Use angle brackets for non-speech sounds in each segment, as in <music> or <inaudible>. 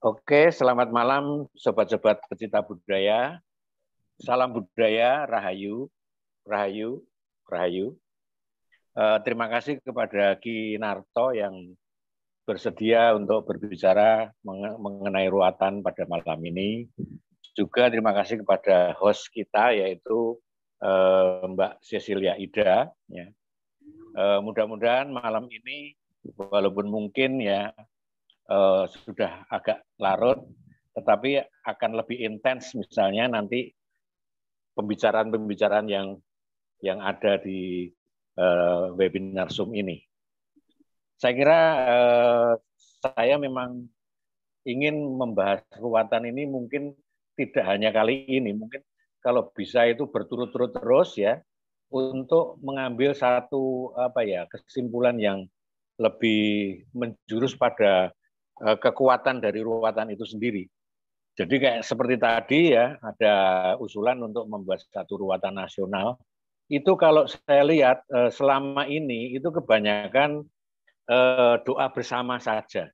Oke, selamat malam sobat-sobat pecinta budaya. Salam budaya, Rahayu, Rahayu, Rahayu. Eh, terima kasih kepada Ki Narto yang bersedia untuk berbicara mengenai ruatan pada malam ini. Juga terima kasih kepada host kita yaitu eh, Mbak Cecilia Ida. Ya. Eh, mudah-mudahan malam ini walaupun mungkin ya uh, sudah agak larut, tetapi akan lebih intens misalnya nanti pembicaraan-pembicaraan yang yang ada di uh, webinar Zoom ini. Saya kira uh, saya memang ingin membahas kekuatan ini mungkin tidak hanya kali ini, mungkin kalau bisa itu berturut-turut terus ya untuk mengambil satu apa ya kesimpulan yang lebih menjurus pada Eh, kekuatan dari ruatan itu sendiri. Jadi kayak seperti tadi ya, ada usulan untuk membuat satu ruatan nasional. Itu kalau saya lihat eh, selama ini itu kebanyakan eh, doa bersama saja.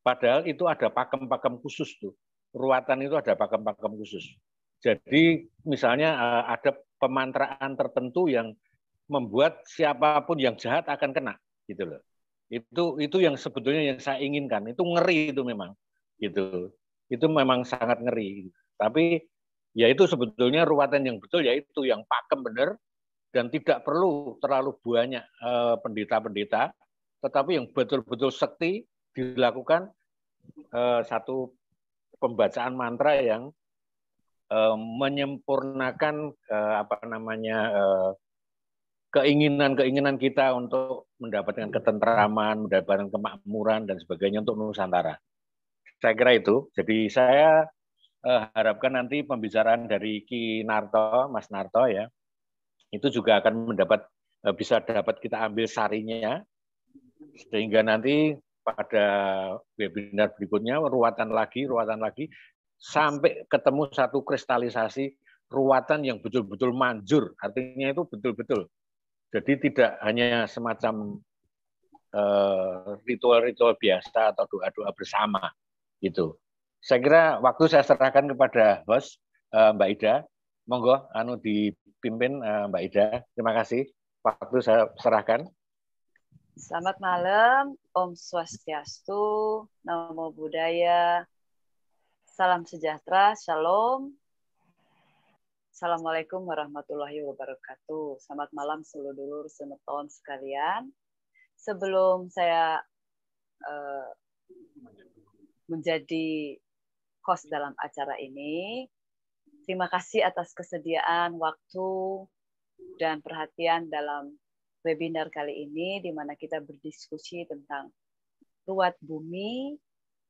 Padahal itu ada pakem-pakem khusus tuh. Ruatan itu ada pakem-pakem khusus. Jadi misalnya ada pemantraan tertentu yang membuat siapapun yang jahat akan kena gitu loh. Itu itu yang sebetulnya yang saya inginkan. Itu ngeri itu memang. Gitu. Itu memang sangat ngeri. Tapi ya itu sebetulnya ruwatan yang betul yaitu yang pakem benar dan tidak perlu terlalu banyak eh, pendeta-pendeta, tetapi yang betul-betul sekti dilakukan eh, satu pembacaan mantra yang eh, menyempurnakan apa namanya keinginan-keinginan kita untuk mendapatkan ketentraman, mendapatkan kemakmuran dan sebagainya untuk Nusantara. Saya kira itu. Jadi saya uh, harapkan nanti pembicaraan dari Ki Narto, Mas Narto ya, itu juga akan mendapat uh, bisa dapat kita ambil sarinya sehingga nanti pada webinar berikutnya ruatan lagi, ruatan lagi sampai ketemu satu kristalisasi ruatan yang betul-betul manjur. Artinya itu betul-betul jadi tidak hanya semacam eh, ritual-ritual uh, biasa atau doa-doa bersama itu. Saya kira waktu saya serahkan kepada host uh, Mbak Ida. Monggo anu dipimpin uh, Mbak Ida. Terima kasih. Waktu saya serahkan. Selamat malam, Om Swastiastu, Namo Buddhaya, Salam Sejahtera, Shalom, Assalamualaikum warahmatullahi wabarakatuh. Selamat malam seluruh semeton sekalian. Sebelum saya uh, menjadi host dalam acara ini, terima kasih atas kesediaan waktu dan perhatian dalam webinar kali ini di mana kita berdiskusi tentang ruat bumi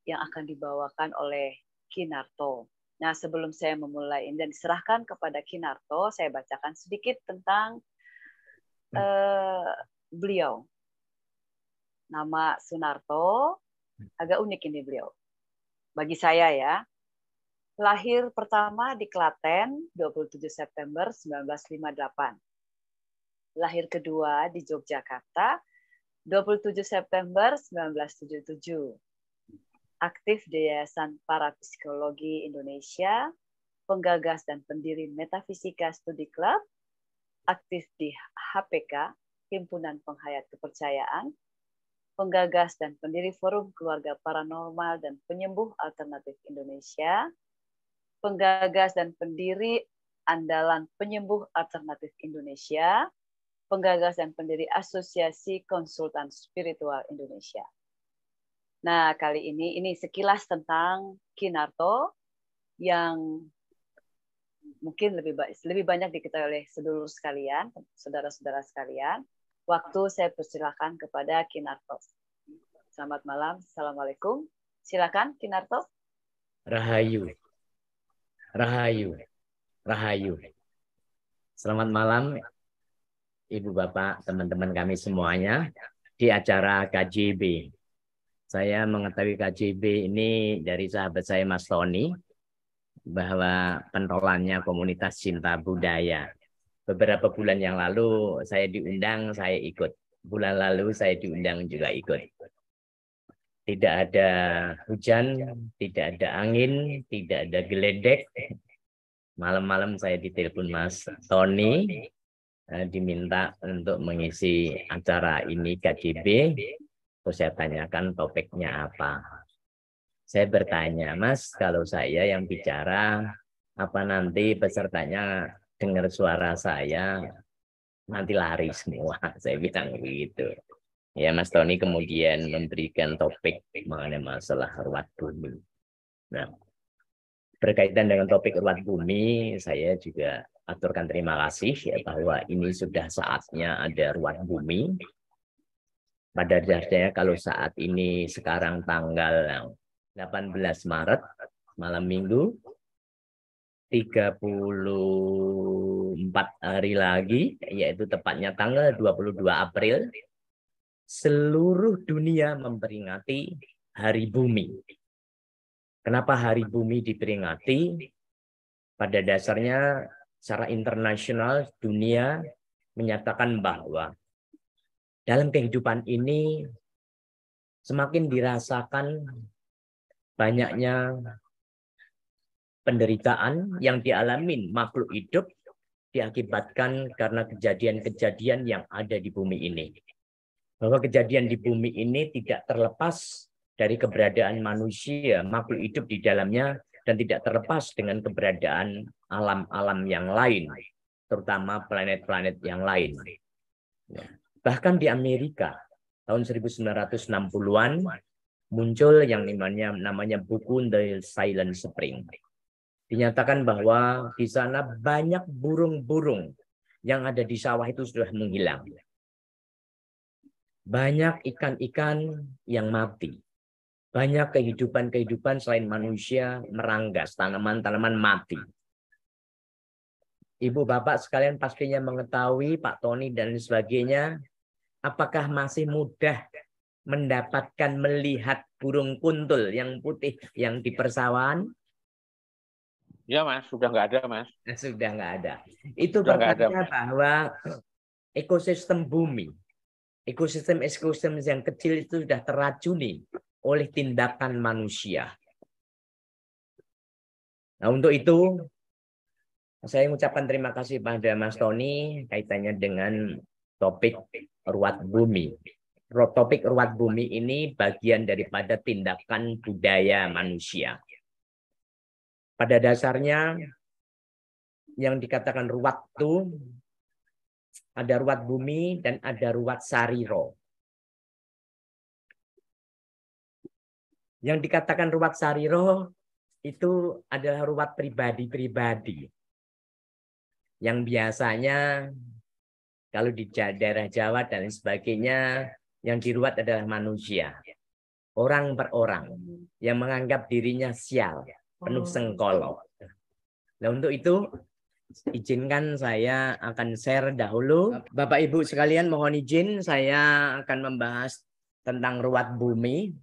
yang akan dibawakan oleh Kinarto. Nah, sebelum saya memulai dan diserahkan kepada Kinarto, saya bacakan sedikit tentang uh, beliau. Nama Sunarto hmm. agak unik ini beliau. Bagi saya ya. Lahir pertama di Klaten 27 September 1958. Lahir kedua di Yogyakarta 27 September 1977 aktif di Yayasan Parapsikologi Indonesia, penggagas dan pendiri Metafisika Studi Club, aktif di HPK, Himpunan Penghayat Kepercayaan, penggagas dan pendiri Forum Keluarga Paranormal dan Penyembuh Alternatif Indonesia, penggagas dan pendiri Andalan Penyembuh Alternatif Indonesia, penggagas dan pendiri Asosiasi Konsultan Spiritual Indonesia. Nah, kali ini ini sekilas tentang Kinarto yang mungkin lebih lebih banyak diketahui oleh sedulur sekalian, saudara-saudara sekalian. Waktu saya persilakan kepada Kinarto. Selamat malam, assalamualaikum. Silakan Kinarto. Rahayu, Rahayu, Rahayu. Selamat malam, Ibu Bapak, teman-teman kami semuanya di acara KJB saya mengetahui KJB ini dari sahabat saya Mas Tony bahwa pentolannya komunitas cinta budaya. Beberapa bulan yang lalu saya diundang, saya ikut. Bulan lalu saya diundang juga ikut. Tidak ada hujan, tidak ada angin, tidak ada geledek. Malam-malam saya ditelepon Mas Tony eh, diminta untuk mengisi acara ini KJB Terus saya tanyakan topiknya apa. Saya bertanya, Mas, kalau saya yang bicara, apa nanti pesertanya dengar suara saya, nanti lari semua. <laughs> Saya bilang begitu. Ya, Mas Tony kemudian memberikan topik mengenai masalah ruat bumi. Nah, berkaitan dengan topik ruat bumi, saya juga aturkan terima kasih ya bahwa ini sudah saatnya ada ruat bumi pada dasarnya kalau saat ini sekarang tanggal 18 Maret malam minggu 34 hari lagi yaitu tepatnya tanggal 22 April seluruh dunia memperingati hari bumi. Kenapa hari bumi diperingati? Pada dasarnya secara internasional dunia menyatakan bahwa dalam kehidupan ini semakin dirasakan banyaknya penderitaan yang dialami makhluk hidup diakibatkan karena kejadian-kejadian yang ada di bumi ini. Bahwa kejadian di bumi ini tidak terlepas dari keberadaan manusia, makhluk hidup di dalamnya, dan tidak terlepas dengan keberadaan alam-alam yang lain, terutama planet-planet yang lain. Ya. Bahkan di Amerika tahun 1960-an muncul yang namanya namanya buku The Silent Spring. Dinyatakan bahwa di sana banyak burung-burung yang ada di sawah itu sudah menghilang. Banyak ikan-ikan yang mati. Banyak kehidupan-kehidupan selain manusia meranggas, tanaman-tanaman mati. Ibu bapak sekalian pastinya mengetahui Pak Tony dan sebagainya Apakah masih mudah mendapatkan melihat burung kuntul yang putih yang di persawahan? Ya mas, sudah nggak ada mas. Eh, sudah nggak ada. Itu berarti bahwa ekosistem bumi, ekosistem ekosistem yang kecil itu sudah teracuni oleh tindakan manusia. Nah untuk itu saya mengucapkan terima kasih pada Mas Tony kaitannya dengan topik ruat bumi. Topik ruat bumi ini bagian daripada tindakan budaya manusia. Pada dasarnya yang dikatakan ruat itu ada ruat bumi dan ada ruat sariro. Yang dikatakan ruat sariro itu adalah ruat pribadi-pribadi yang biasanya kalau di daerah Jawa dan lain sebagainya, yang diruat adalah manusia. Orang per orang yang menganggap dirinya sial, penuh sengkolo. Nah, untuk itu izinkan saya akan share dahulu. Bapak Ibu sekalian mohon izin saya akan membahas tentang ruat bumi.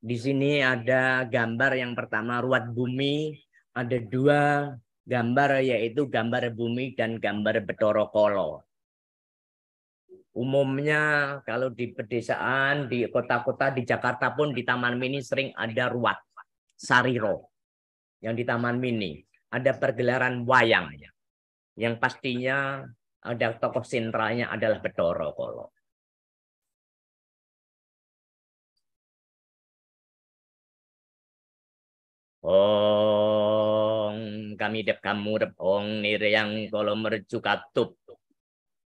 Di sini ada gambar yang pertama ruat bumi, ada dua gambar yaitu gambar bumi dan gambar Betoro Kolo. Umumnya kalau di pedesaan, di kota-kota di Jakarta pun di Taman Mini sering ada ruat, sariro yang di Taman Mini. Ada pergelaran wayang yang pastinya ada tokoh sentralnya adalah Bedoro Kolo. Ong kami dep kamu dep ong nir yang kolo mercu katup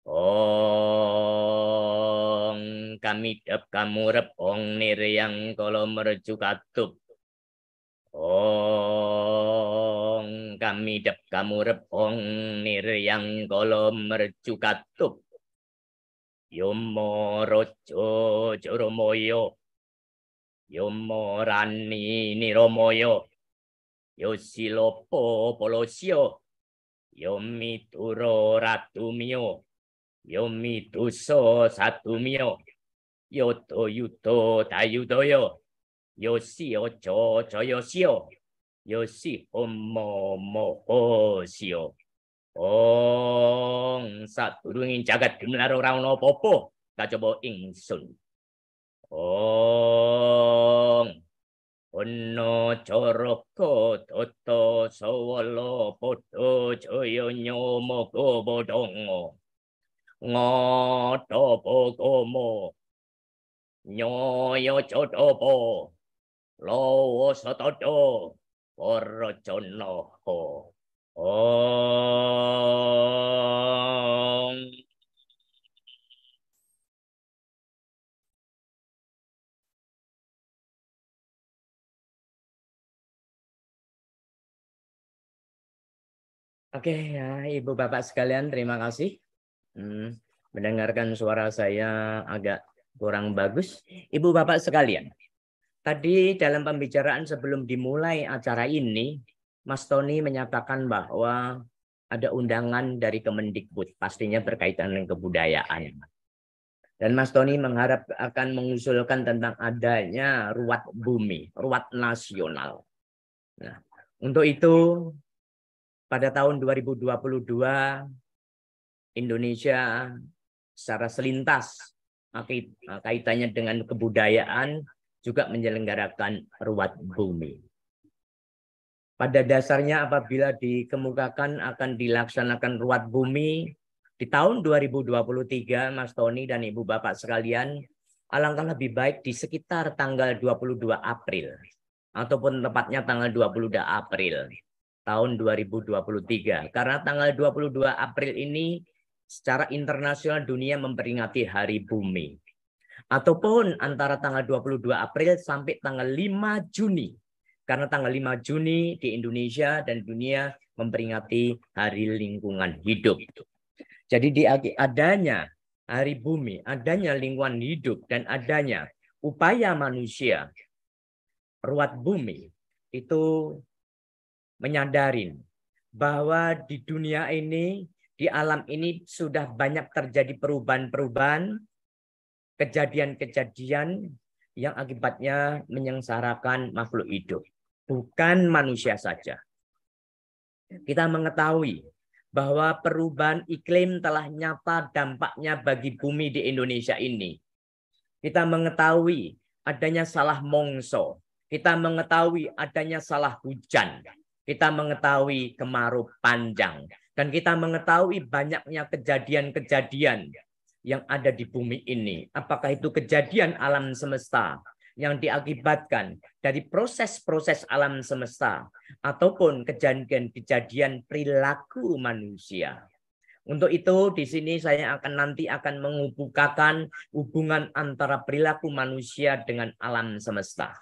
Ong kami dap kamurep ong nir yang kolo merju katup. Ong kami dap kamurep ong nir yang kolo merju katup. Yomo rojo joromoyo. Yomo rani niromoyo. Yosilopo polosio. Yomituro ratumio. Yomituro Yomi tuso satu mio. Yoto yuto yo. Yosi ocho yosio Yosi homo moho sio. Ong sadurunge jagat gumlar ora popo. apa-apa, tak coba ingsun. Ong ono coroko toto sawala padha joyo nyomo padhanga ngo to po ko mo nyo yo cho to po lo wo so to to cho no ho om Oke, ya, Ibu Bapak sekalian, terima kasih Hmm, mendengarkan suara saya agak kurang bagus. Ibu Bapak sekalian, tadi dalam pembicaraan sebelum dimulai acara ini, Mas Tony menyatakan bahwa ada undangan dari Kemendikbud, pastinya berkaitan dengan kebudayaan. Dan Mas Tony mengharap akan mengusulkan tentang adanya ruat bumi, ruat nasional. Nah, untuk itu, pada tahun 2022 Indonesia secara selintas eh, kaitannya dengan kebudayaan juga menyelenggarakan ruat bumi. Pada dasarnya apabila dikemukakan akan dilaksanakan ruat bumi di tahun 2023 Mas Tony dan Ibu Bapak sekalian alangkah lebih baik di sekitar tanggal 22 April ataupun tepatnya tanggal 22 April tahun 2023 karena tanggal 22 April ini secara internasional dunia memperingati Hari Bumi. Ataupun antara tanggal 22 April sampai tanggal 5 Juni. Karena tanggal 5 Juni di Indonesia dan dunia memperingati Hari Lingkungan Hidup. Jadi di adanya Hari Bumi, adanya lingkungan hidup dan adanya upaya manusia ruat bumi itu menyadarin bahwa di dunia ini di alam ini sudah banyak terjadi perubahan-perubahan, kejadian-kejadian yang akibatnya menyengsarakan makhluk hidup, bukan manusia saja. Kita mengetahui bahwa perubahan iklim telah nyata dampaknya bagi bumi di Indonesia ini. Kita mengetahui adanya salah mongso, kita mengetahui adanya salah hujan, kita mengetahui kemarau panjang, dan kita mengetahui banyaknya kejadian-kejadian yang ada di bumi ini. Apakah itu kejadian alam semesta yang diakibatkan dari proses-proses alam semesta ataupun kejadian-kejadian perilaku manusia. Untuk itu di sini saya akan nanti akan mengubukakan hubungan antara perilaku manusia dengan alam semesta.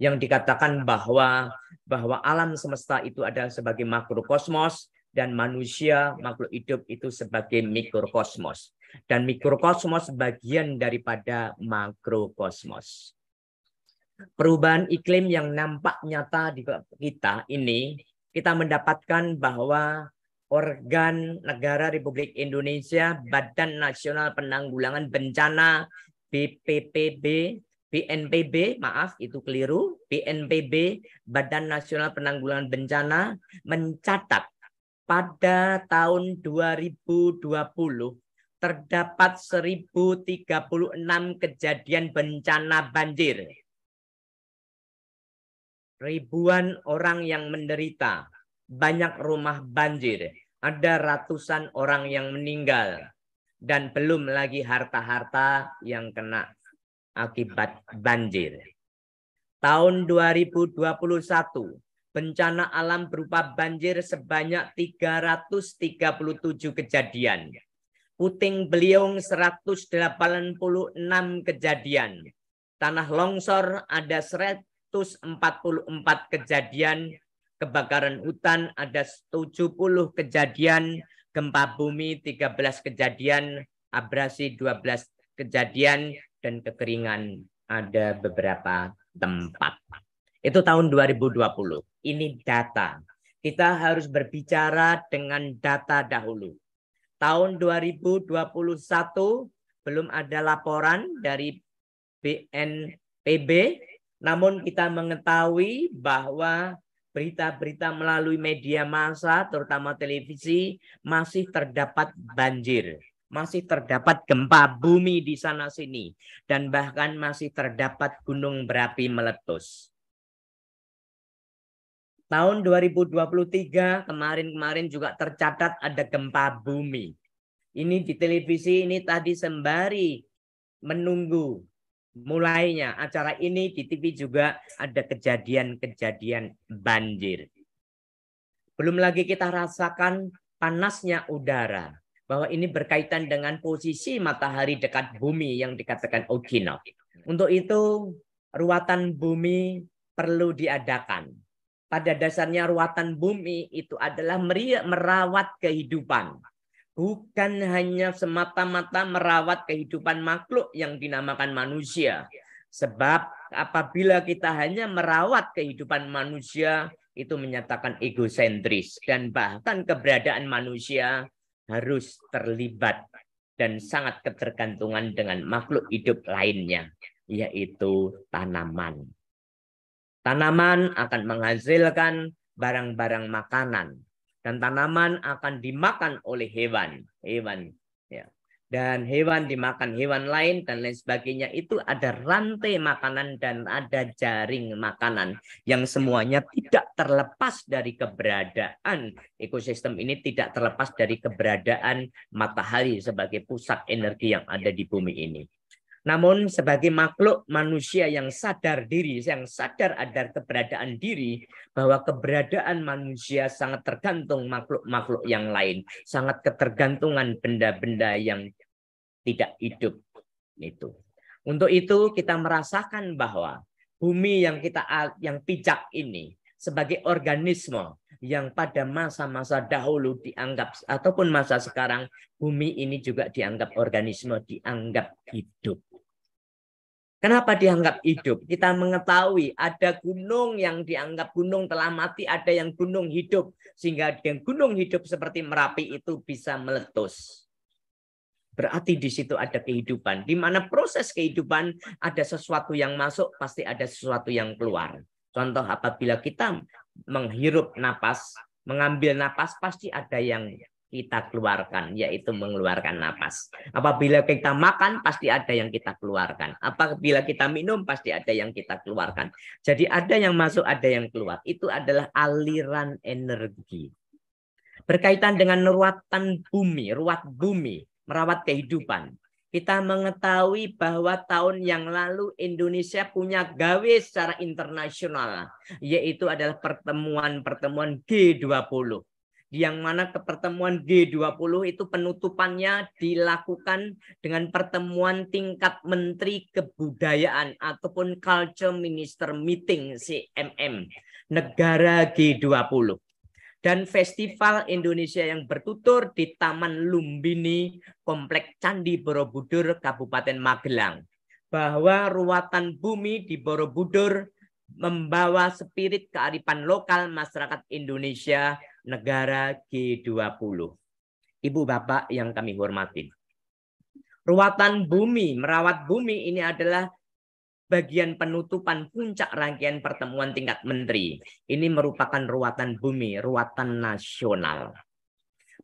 Yang dikatakan bahwa bahwa alam semesta itu adalah sebagai makrokosmos dan manusia makhluk hidup itu sebagai mikrokosmos dan mikrokosmos bagian daripada makrokosmos. Perubahan iklim yang nampak nyata di kita ini kita mendapatkan bahwa organ negara Republik Indonesia Badan Nasional Penanggulangan Bencana BPPB BNPB, maaf itu keliru, BNPB, Badan Nasional Penanggulangan Bencana, mencatat pada tahun 2020 terdapat 1036 kejadian bencana banjir. Ribuan orang yang menderita, banyak rumah banjir, ada ratusan orang yang meninggal, dan belum lagi harta-harta yang kena akibat banjir. Tahun 2021 bencana alam berupa banjir sebanyak 337 kejadian. Puting beliung 186 kejadian. Tanah longsor ada 144 kejadian. Kebakaran hutan ada 70 kejadian. Gempa bumi 13 kejadian. Abrasi 12 kejadian. Dan kekeringan ada beberapa tempat. Itu tahun 2020. Ini data. Kita harus berbicara dengan data dahulu. Tahun 2021 belum ada laporan dari BNPB, namun kita mengetahui bahwa berita-berita melalui media massa, terutama televisi, masih terdapat banjir, masih terdapat gempa bumi di sana-sini, dan bahkan masih terdapat gunung berapi meletus. Tahun 2023 kemarin-kemarin juga tercatat ada gempa bumi. Ini di televisi ini tadi sembari menunggu mulainya acara ini di TV juga ada kejadian-kejadian banjir. Belum lagi kita rasakan panasnya udara bahwa ini berkaitan dengan posisi matahari dekat bumi yang dikatakan Okinawa. Untuk itu ruatan bumi perlu diadakan pada dasarnya ruatan bumi itu adalah merawat kehidupan. Bukan hanya semata-mata merawat kehidupan makhluk yang dinamakan manusia. Sebab apabila kita hanya merawat kehidupan manusia, itu menyatakan egosentris. Dan bahkan keberadaan manusia harus terlibat dan sangat ketergantungan dengan makhluk hidup lainnya, yaitu tanaman. Tanaman akan menghasilkan barang-barang makanan dan tanaman akan dimakan oleh hewan, hewan ya. Dan hewan dimakan hewan lain dan lain sebagainya itu ada rantai makanan dan ada jaring makanan yang semuanya tidak terlepas dari keberadaan ekosistem ini tidak terlepas dari keberadaan matahari sebagai pusat energi yang ada di bumi ini. Namun sebagai makhluk manusia yang sadar diri, yang sadar ada keberadaan diri, bahwa keberadaan manusia sangat tergantung makhluk-makhluk yang lain, sangat ketergantungan benda-benda yang tidak hidup itu. Untuk itu kita merasakan bahwa bumi yang kita yang pijak ini sebagai organisme yang pada masa-masa dahulu dianggap ataupun masa sekarang bumi ini juga dianggap organisme, dianggap hidup. Kenapa dianggap hidup? Kita mengetahui ada gunung yang dianggap gunung telah mati, ada yang gunung hidup. Sehingga yang gunung hidup seperti Merapi itu bisa meletus. Berarti di situ ada kehidupan. Di mana proses kehidupan ada sesuatu yang masuk, pasti ada sesuatu yang keluar. Contoh apabila kita menghirup napas, mengambil napas, pasti ada yang kita keluarkan, yaitu mengeluarkan nafas. Apabila kita makan, pasti ada yang kita keluarkan. Apabila kita minum, pasti ada yang kita keluarkan. Jadi ada yang masuk, ada yang keluar. Itu adalah aliran energi. Berkaitan dengan ruatan bumi, ruat bumi, merawat kehidupan. Kita mengetahui bahwa tahun yang lalu Indonesia punya gawe secara internasional, yaitu adalah pertemuan-pertemuan G20 yang mana ke pertemuan G20 itu penutupannya dilakukan dengan pertemuan tingkat menteri kebudayaan ataupun culture minister meeting CMM negara G20 dan festival Indonesia yang bertutur di Taman Lumbini Komplek Candi Borobudur Kabupaten Magelang bahwa ruatan bumi di Borobudur membawa spirit kearifan lokal masyarakat Indonesia negara G20. Ibu Bapak yang kami hormati. Ruatan bumi, merawat bumi ini adalah bagian penutupan puncak rangkaian pertemuan tingkat menteri. Ini merupakan ruatan bumi, ruatan nasional.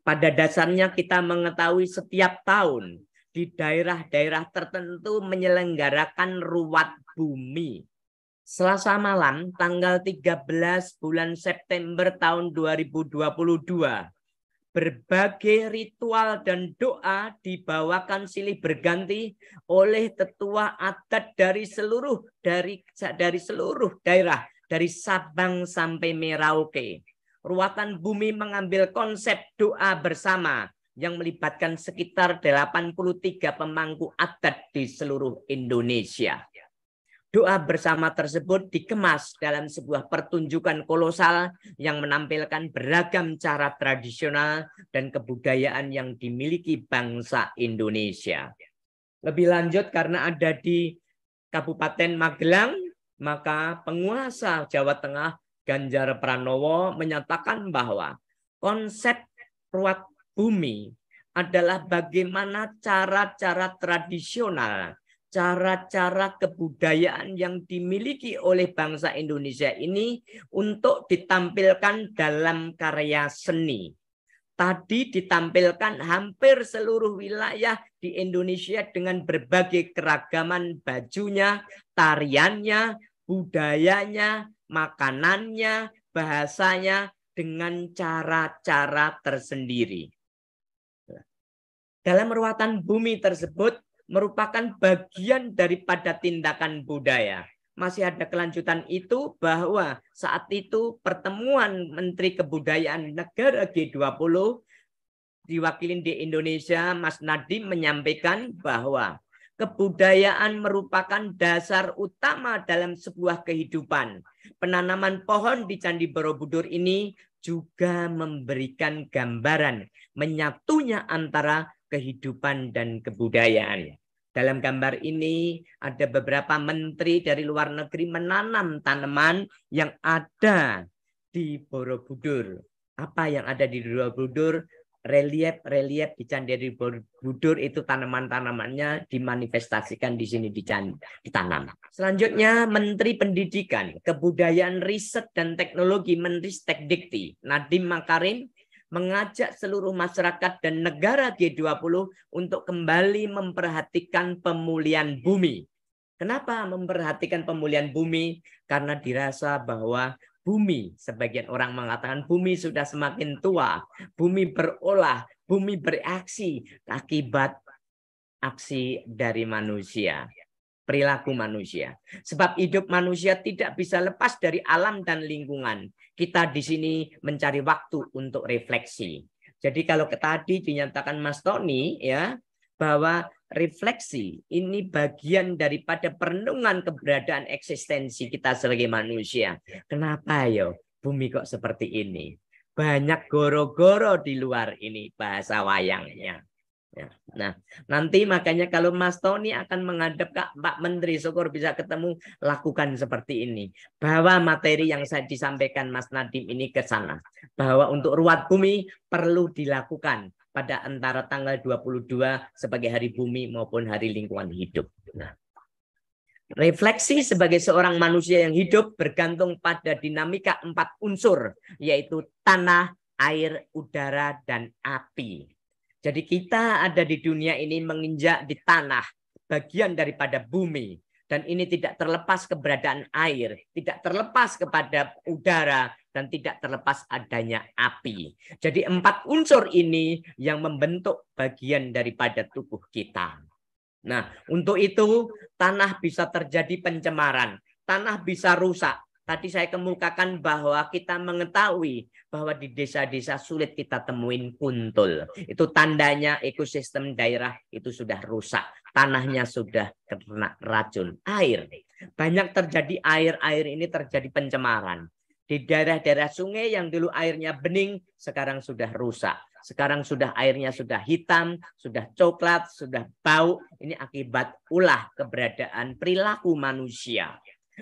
Pada dasarnya kita mengetahui setiap tahun di daerah-daerah tertentu menyelenggarakan ruat bumi Selasa malam tanggal 13 bulan September tahun 2022 berbagai ritual dan doa dibawakan silih berganti oleh tetua adat dari seluruh dari dari seluruh daerah dari Sabang sampai Merauke. Ruatan Bumi mengambil konsep doa bersama yang melibatkan sekitar 83 pemangku adat di seluruh Indonesia. Doa bersama tersebut dikemas dalam sebuah pertunjukan kolosal yang menampilkan beragam cara tradisional dan kebudayaan yang dimiliki bangsa Indonesia. Lebih lanjut karena ada di Kabupaten Magelang, maka penguasa Jawa Tengah Ganjar Pranowo menyatakan bahwa konsep ruat bumi adalah bagaimana cara-cara tradisional cara-cara kebudayaan yang dimiliki oleh bangsa Indonesia ini untuk ditampilkan dalam karya seni. Tadi ditampilkan hampir seluruh wilayah di Indonesia dengan berbagai keragaman bajunya, tariannya, budayanya, makanannya, bahasanya dengan cara-cara tersendiri. Dalam ruatan bumi tersebut merupakan bagian daripada tindakan budaya. Masih ada kelanjutan itu bahwa saat itu pertemuan Menteri Kebudayaan Negara G20 diwakilin di Indonesia Mas Nadiem menyampaikan bahwa kebudayaan merupakan dasar utama dalam sebuah kehidupan. Penanaman pohon di Candi Borobudur ini juga memberikan gambaran menyatunya antara kehidupan dan kebudayaan. Dalam gambar ini ada beberapa menteri dari luar negeri menanam tanaman yang ada di Borobudur. Apa yang ada di Borobudur? Relief-relief di candi di Borobudur itu tanaman-tanamannya dimanifestasikan di sini di candi, ditanam. Selanjutnya Menteri Pendidikan, Kebudayaan Riset dan Teknologi menteri Dikti, Nadiem Makarim mengajak seluruh masyarakat dan negara G20 untuk kembali memperhatikan pemulihan bumi. Kenapa memperhatikan pemulihan bumi? Karena dirasa bahwa bumi, sebagian orang mengatakan bumi sudah semakin tua, bumi berolah, bumi bereaksi akibat aksi dari manusia perilaku manusia. Sebab hidup manusia tidak bisa lepas dari alam dan lingkungan. Kita di sini mencari waktu untuk refleksi. Jadi kalau tadi dinyatakan Mas Tony ya bahwa refleksi ini bagian daripada perenungan keberadaan eksistensi kita sebagai manusia. Kenapa yo ya bumi kok seperti ini? Banyak goro-goro di luar ini bahasa wayangnya. Ya. Nah, nanti makanya kalau Mas Tony akan menghadap Kak Pak Menteri, syukur bisa ketemu, lakukan seperti ini. Bahwa materi yang saya disampaikan Mas Nadim ini ke sana. Bahwa untuk ruat bumi perlu dilakukan pada antara tanggal 22 sebagai hari bumi maupun hari lingkungan hidup. Nah, Refleksi sebagai seorang manusia yang hidup bergantung pada dinamika empat unsur, yaitu tanah, air, udara, dan api. Jadi kita ada di dunia ini menginjak di tanah, bagian daripada bumi. Dan ini tidak terlepas keberadaan air, tidak terlepas kepada udara, dan tidak terlepas adanya api. Jadi empat unsur ini yang membentuk bagian daripada tubuh kita. Nah, untuk itu tanah bisa terjadi pencemaran, tanah bisa rusak, Tadi saya kemukakan bahwa kita mengetahui bahwa di desa-desa sulit kita temuin kuntul. Itu tandanya ekosistem daerah itu sudah rusak. Tanahnya sudah kena racun air. Banyak terjadi air-air ini terjadi pencemaran. Di daerah-daerah sungai yang dulu airnya bening, sekarang sudah rusak. Sekarang sudah airnya sudah hitam, sudah coklat, sudah bau. Ini akibat ulah keberadaan perilaku manusia.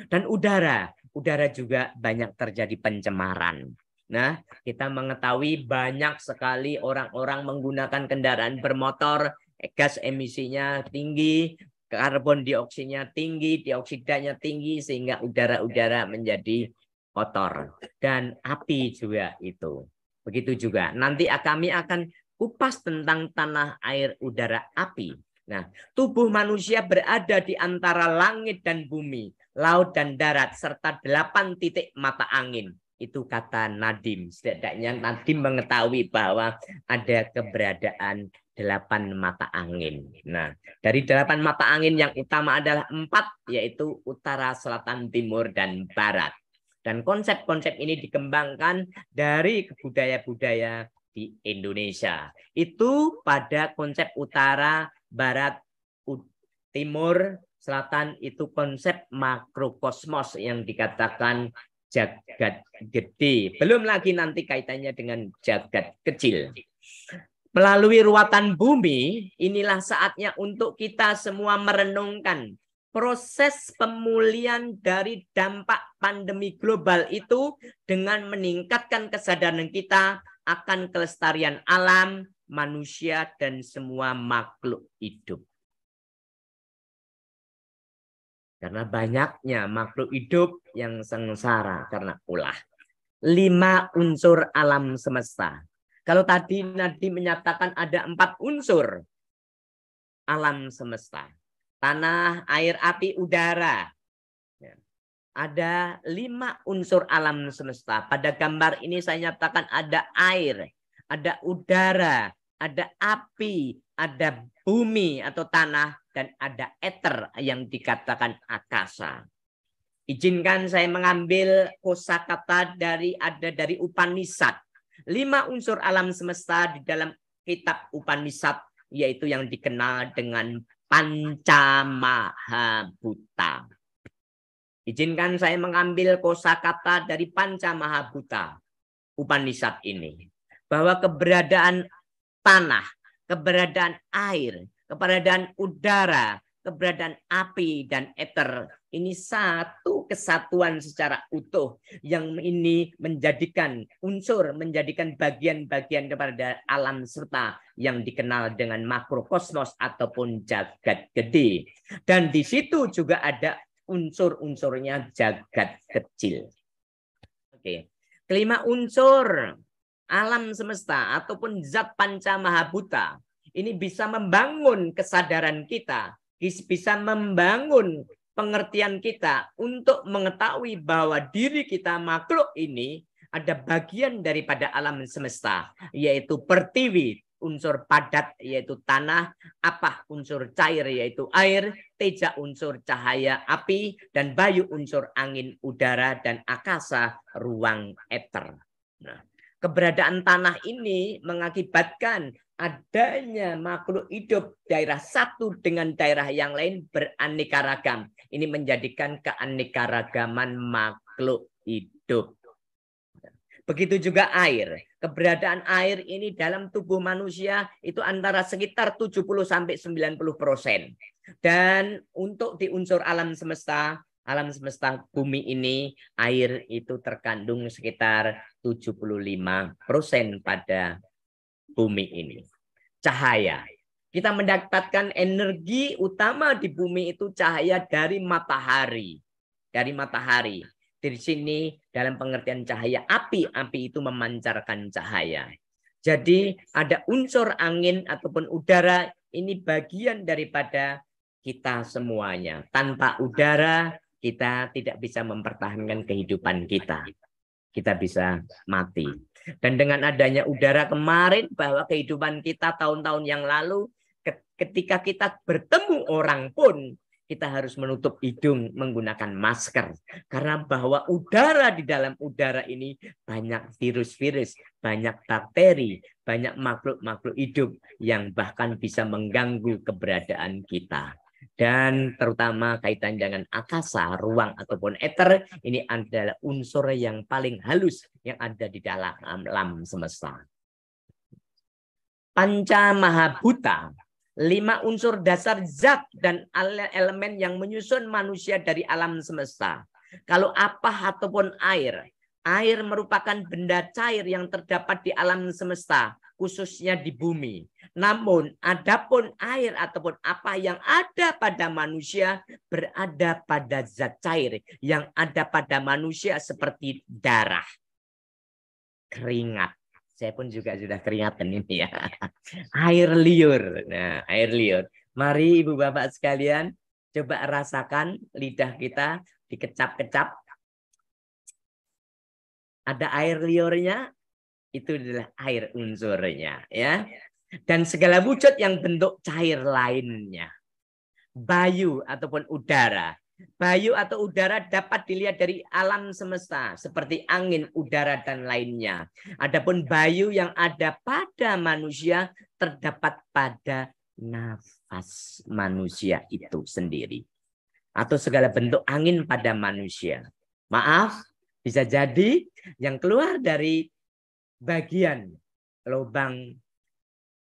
Dan udara, udara juga banyak terjadi pencemaran. Nah, kita mengetahui banyak sekali orang-orang menggunakan kendaraan bermotor, gas emisinya tinggi, karbon dioksinya tinggi, dioksidanya tinggi sehingga udara-udara menjadi kotor dan api juga itu. Begitu juga. Nanti kami akan kupas tentang tanah, air, udara, api. Nah, tubuh manusia berada di antara langit dan bumi laut dan darat, serta delapan titik mata angin. Itu kata Nadim. Setidaknya Nadim mengetahui bahwa ada keberadaan delapan mata angin. Nah, dari delapan mata angin yang utama adalah empat, yaitu utara, selatan, timur, dan barat. Dan konsep-konsep ini dikembangkan dari budaya-budaya di Indonesia. Itu pada konsep utara, barat, timur, selatan itu konsep makrokosmos yang dikatakan jagat gede. Belum lagi nanti kaitannya dengan jagat kecil. Melalui ruatan bumi, inilah saatnya untuk kita semua merenungkan proses pemulihan dari dampak pandemi global itu dengan meningkatkan kesadaran kita akan kelestarian alam, manusia, dan semua makhluk hidup. Karena banyaknya makhluk hidup yang sengsara karena ulah. Lima unsur alam semesta. Kalau tadi Nadi menyatakan ada empat unsur alam semesta. Tanah, air, api, udara. Ya. Ada lima unsur alam semesta. Pada gambar ini saya nyatakan ada air, ada udara, ada api, ada bumi atau tanah, dan ada ether yang dikatakan akasa. Izinkan saya mengambil kosakata dari ada dari Upanishad. Lima unsur alam semesta di dalam kitab Upanishad yaitu yang dikenal dengan Pancamahabuta. Izinkan saya mengambil kosakata dari Pancamahabuta Upanishad ini bahwa keberadaan tanah keberadaan air, keberadaan udara, keberadaan api dan ether Ini satu kesatuan secara utuh yang ini menjadikan unsur, menjadikan bagian-bagian kepada alam serta yang dikenal dengan makrokosmos ataupun jagat gede. Dan di situ juga ada unsur-unsurnya jagat kecil. Oke. Kelima unsur alam semesta ataupun zat panca mahabuta ini bisa membangun kesadaran kita, bisa membangun pengertian kita untuk mengetahui bahwa diri kita makhluk ini ada bagian daripada alam semesta, yaitu pertiwi, unsur padat yaitu tanah, apa unsur cair yaitu air, teja unsur cahaya api, dan bayu unsur angin udara dan akasa ruang eter. Nah, keberadaan tanah ini mengakibatkan adanya makhluk hidup daerah satu dengan daerah yang lain beraneka ragam. Ini menjadikan keanekaragaman makhluk hidup. Begitu juga air. Keberadaan air ini dalam tubuh manusia itu antara sekitar 70 sampai 90 persen. Dan untuk di unsur alam semesta alam semesta bumi ini air itu terkandung sekitar 75% pada bumi ini. Cahaya. Kita mendapatkan energi utama di bumi itu cahaya dari matahari. Dari matahari. dari sini dalam pengertian cahaya api, api itu memancarkan cahaya. Jadi ada unsur angin ataupun udara ini bagian daripada kita semuanya. Tanpa udara kita tidak bisa mempertahankan kehidupan kita. Kita bisa mati. Dan dengan adanya udara kemarin bahwa kehidupan kita tahun-tahun yang lalu ketika kita bertemu orang pun kita harus menutup hidung menggunakan masker karena bahwa udara di dalam udara ini banyak virus-virus, banyak bakteri, banyak makhluk-makhluk hidup yang bahkan bisa mengganggu keberadaan kita dan terutama kaitan dengan akasa ruang ataupun ether ini adalah unsur yang paling halus yang ada di dalam alam semesta. Panca Mahabuta, lima unsur dasar zat dan elemen yang menyusun manusia dari alam semesta. Kalau apa ataupun air, air merupakan benda cair yang terdapat di alam semesta khususnya di bumi. Namun, adapun air ataupun apa yang ada pada manusia berada pada zat cair yang ada pada manusia seperti darah, keringat. Saya pun juga sudah keringatan ini ya. <laughs> Air liur. Nah, air liur. Mari Ibu Bapak sekalian, coba rasakan lidah kita dikecap-kecap. Ada air liurnya, itu adalah air unsurnya ya iya. dan segala wujud yang bentuk cair lainnya bayu ataupun udara bayu atau udara dapat dilihat dari alam semesta seperti angin udara dan lainnya adapun bayu yang ada pada manusia terdapat pada nafas manusia itu iya. sendiri atau segala bentuk iya. angin pada manusia maaf bisa jadi yang keluar dari bagian lubang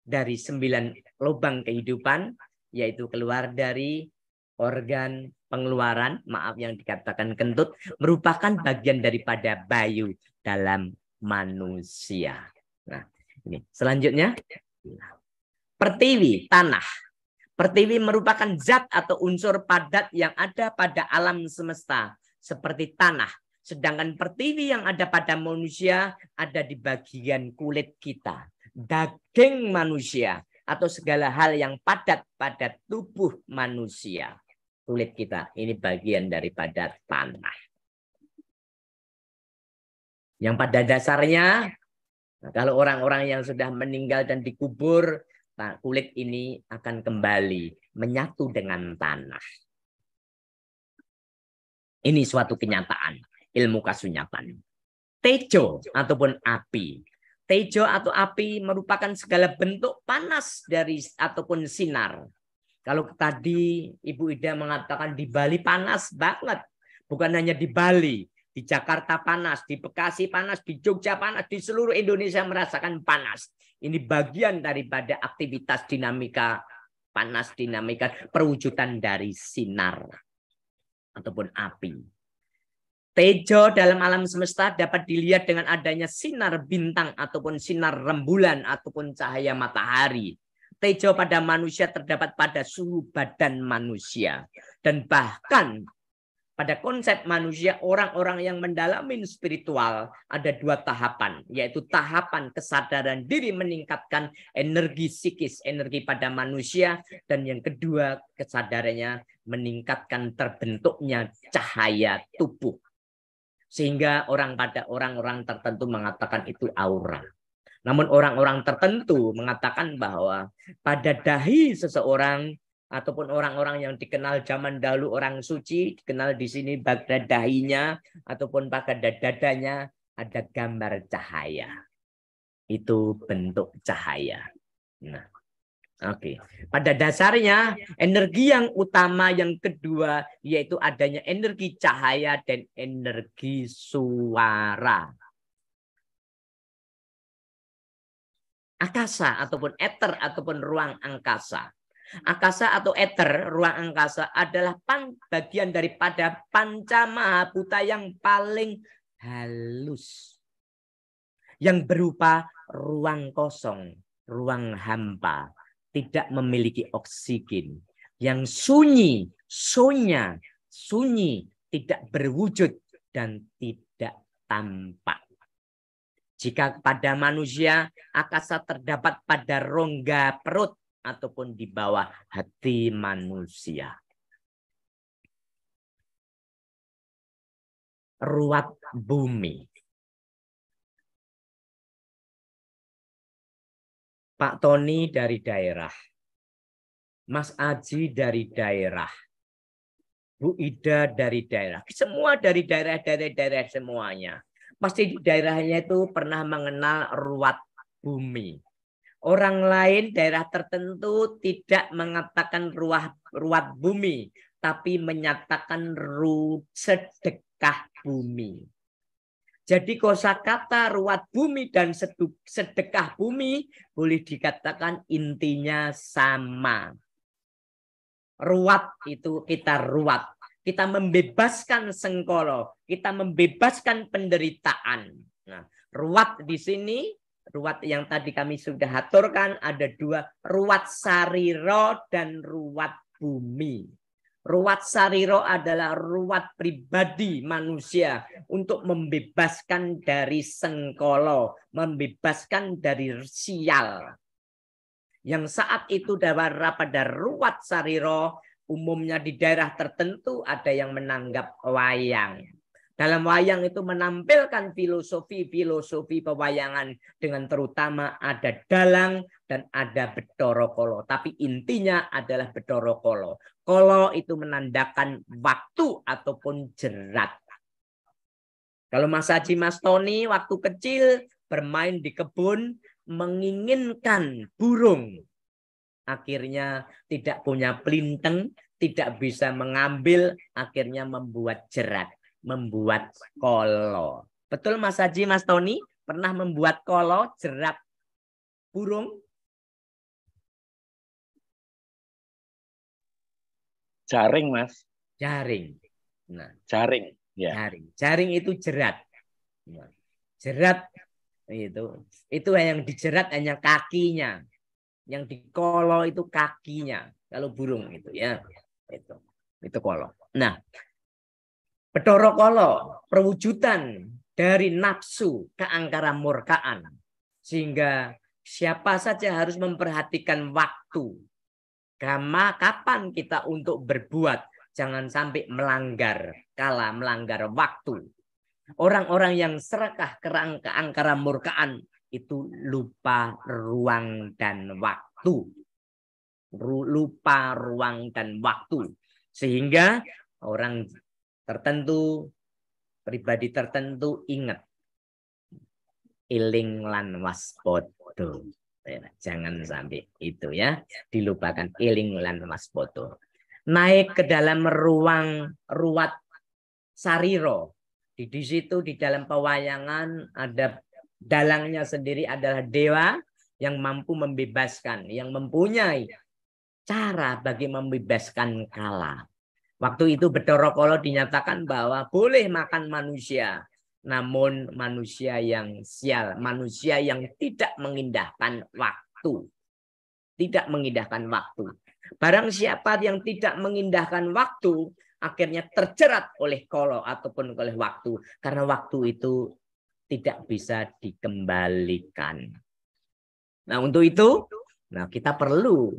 dari sembilan lubang kehidupan, yaitu keluar dari organ pengeluaran, maaf yang dikatakan kentut, merupakan bagian daripada bayu dalam manusia. Nah, ini selanjutnya pertiwi tanah. Pertiwi merupakan zat atau unsur padat yang ada pada alam semesta seperti tanah, Sedangkan pertiwi yang ada pada manusia ada di bagian kulit kita. Daging manusia atau segala hal yang padat pada tubuh manusia. Kulit kita ini bagian daripada tanah. Yang pada dasarnya, nah, kalau orang-orang yang sudah meninggal dan dikubur, nah, kulit ini akan kembali menyatu dengan tanah. Ini suatu kenyataan ilmu kasunyatan. Tejo ataupun api. Tejo atau api merupakan segala bentuk panas dari ataupun sinar. Kalau tadi Ibu Ida mengatakan di Bali panas banget. Bukan hanya di Bali, di Jakarta panas, di Bekasi panas, di Jogja panas, di seluruh Indonesia merasakan panas. Ini bagian daripada aktivitas dinamika panas dinamika perwujudan dari sinar ataupun api. Tejo dalam alam semesta dapat dilihat dengan adanya sinar bintang ataupun sinar rembulan ataupun cahaya matahari. Tejo pada manusia terdapat pada suhu badan manusia. Dan bahkan pada konsep manusia orang-orang yang mendalami spiritual ada dua tahapan. Yaitu tahapan kesadaran diri meningkatkan energi psikis, energi pada manusia. Dan yang kedua kesadarannya meningkatkan terbentuknya cahaya tubuh sehingga orang pada orang-orang tertentu mengatakan itu aura. Namun orang-orang tertentu mengatakan bahwa pada dahi seseorang ataupun orang-orang yang dikenal zaman dahulu orang suci, dikenal di sini pada dahinya ataupun pada dadanya ada gambar cahaya. Itu bentuk cahaya. Nah, Oke. Okay. Pada dasarnya energi yang utama yang kedua yaitu adanya energi cahaya dan energi suara. Akasa ataupun ether ataupun ruang angkasa. Akasa atau ether, ruang angkasa adalah pan, bagian daripada panca yang paling halus. Yang berupa ruang kosong, ruang hampa, tidak memiliki oksigen, yang sunyi, sunya, sunyi, tidak berwujud dan tidak tampak. Jika pada manusia akasa terdapat pada rongga perut ataupun di bawah hati manusia. Ruat bumi Pak Tony dari daerah, Mas Aji dari daerah, Bu Ida dari daerah, semua dari daerah-daerah-daerah semuanya. Pasti di daerahnya itu pernah mengenal ruat bumi. Orang lain daerah tertentu tidak mengatakan ruah, ruat bumi, tapi menyatakan ru sedekah bumi. Jadi kosakata ruat bumi dan sedekah bumi boleh dikatakan intinya sama. Ruat itu kita ruat. Kita membebaskan sengkolo, kita membebaskan penderitaan. Nah, ruat di sini ruat yang tadi kami sudah aturkan ada dua ruat sariro dan ruat bumi Ruwat sariro adalah ruwat pribadi manusia untuk membebaskan dari sengkolo, membebaskan dari sial. Yang saat itu dawara pada ruwat sariro, umumnya di daerah tertentu ada yang menanggap wayang. Dalam wayang itu menampilkan filosofi-filosofi pewayangan dengan terutama ada dalang, dan ada bedoro kolo. Tapi intinya adalah bedoro kolo. Kolo itu menandakan waktu ataupun jerat. Kalau Mas Haji Mas Tony waktu kecil bermain di kebun menginginkan burung. Akhirnya tidak punya pelinteng, tidak bisa mengambil, akhirnya membuat jerat, membuat kolo. Betul Mas Haji Mas Tony pernah membuat kolo, jerat burung Jaring, Mas. Jaring. Nah, jaring, ya. Jaring. Jaring itu jerat. Nah. Jerat itu itu yang dijerat hanya kakinya. Yang dikolo itu kakinya. Kalau burung itu ya. Itu. Itu kolo. Nah, petorok kolo, perwujudan dari nafsu ke murkaan. Sehingga siapa saja harus memperhatikan waktu Kama kapan kita untuk berbuat? Jangan sampai melanggar kala melanggar waktu. Orang-orang yang serakah kerangka angkara murkaan itu lupa ruang dan waktu. Lupa ruang dan waktu. Sehingga orang tertentu, pribadi tertentu ingat. Iling lan waspodo Jangan sampai itu ya dilupakan iling lan mas foto. Naik ke dalam ruang ruat sariro. Di, di situ di dalam pewayangan ada dalangnya sendiri adalah dewa yang mampu membebaskan, yang mempunyai cara bagi membebaskan kala. Waktu itu Bedorokolo dinyatakan bahwa boleh makan manusia, namun manusia yang sial, manusia yang tidak mengindahkan waktu. Tidak mengindahkan waktu. Barang siapa yang tidak mengindahkan waktu, akhirnya terjerat oleh kolo ataupun oleh waktu. Karena waktu itu tidak bisa dikembalikan. Nah untuk itu, nah kita perlu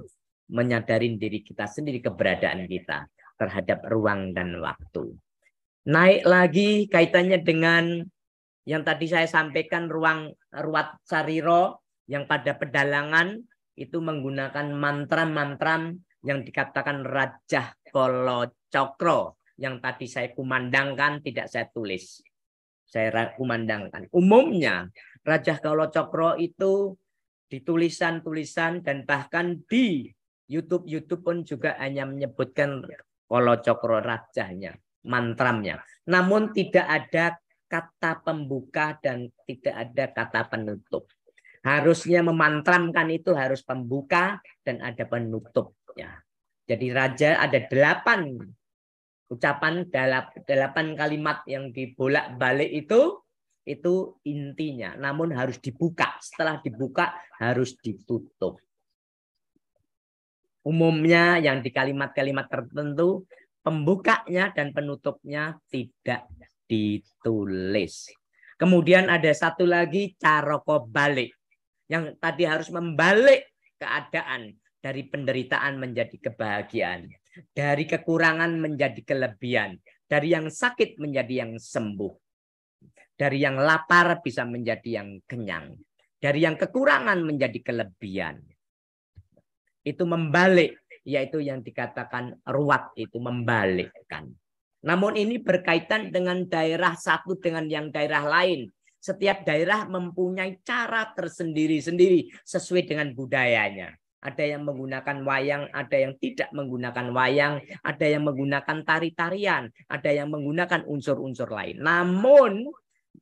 menyadari diri kita sendiri keberadaan kita terhadap ruang dan waktu. Naik lagi kaitannya dengan yang tadi saya sampaikan ruang ruat sariro yang pada pedalangan itu menggunakan mantra-mantra yang dikatakan raja Kolo Cokro yang tadi saya kumandangkan tidak saya tulis. Saya kumandangkan. Umumnya raja Kolo Cokro itu ditulisan tulisan-tulisan dan bahkan di YouTube YouTube pun juga hanya menyebutkan Kolo Cokro Rajahnya mantramnya. Namun tidak ada kata pembuka dan tidak ada kata penutup. Harusnya memantramkan itu harus pembuka dan ada penutupnya. Jadi raja ada delapan ucapan delapan kalimat yang dibolak-balik itu itu intinya. Namun harus dibuka. Setelah dibuka harus ditutup. Umumnya yang di kalimat-kalimat tertentu pembukanya dan penutupnya tidak ditulis. Kemudian ada satu lagi caroko balik. Yang tadi harus membalik keadaan dari penderitaan menjadi kebahagiaan, dari kekurangan menjadi kelebihan, dari yang sakit menjadi yang sembuh, dari yang lapar bisa menjadi yang kenyang, dari yang kekurangan menjadi kelebihan. Itu membalik yaitu yang dikatakan ruwat itu membalikkan. Namun ini berkaitan dengan daerah satu dengan yang daerah lain. Setiap daerah mempunyai cara tersendiri-sendiri sesuai dengan budayanya. Ada yang menggunakan wayang, ada yang tidak menggunakan wayang, ada yang menggunakan tari-tarian, ada yang menggunakan unsur-unsur lain. Namun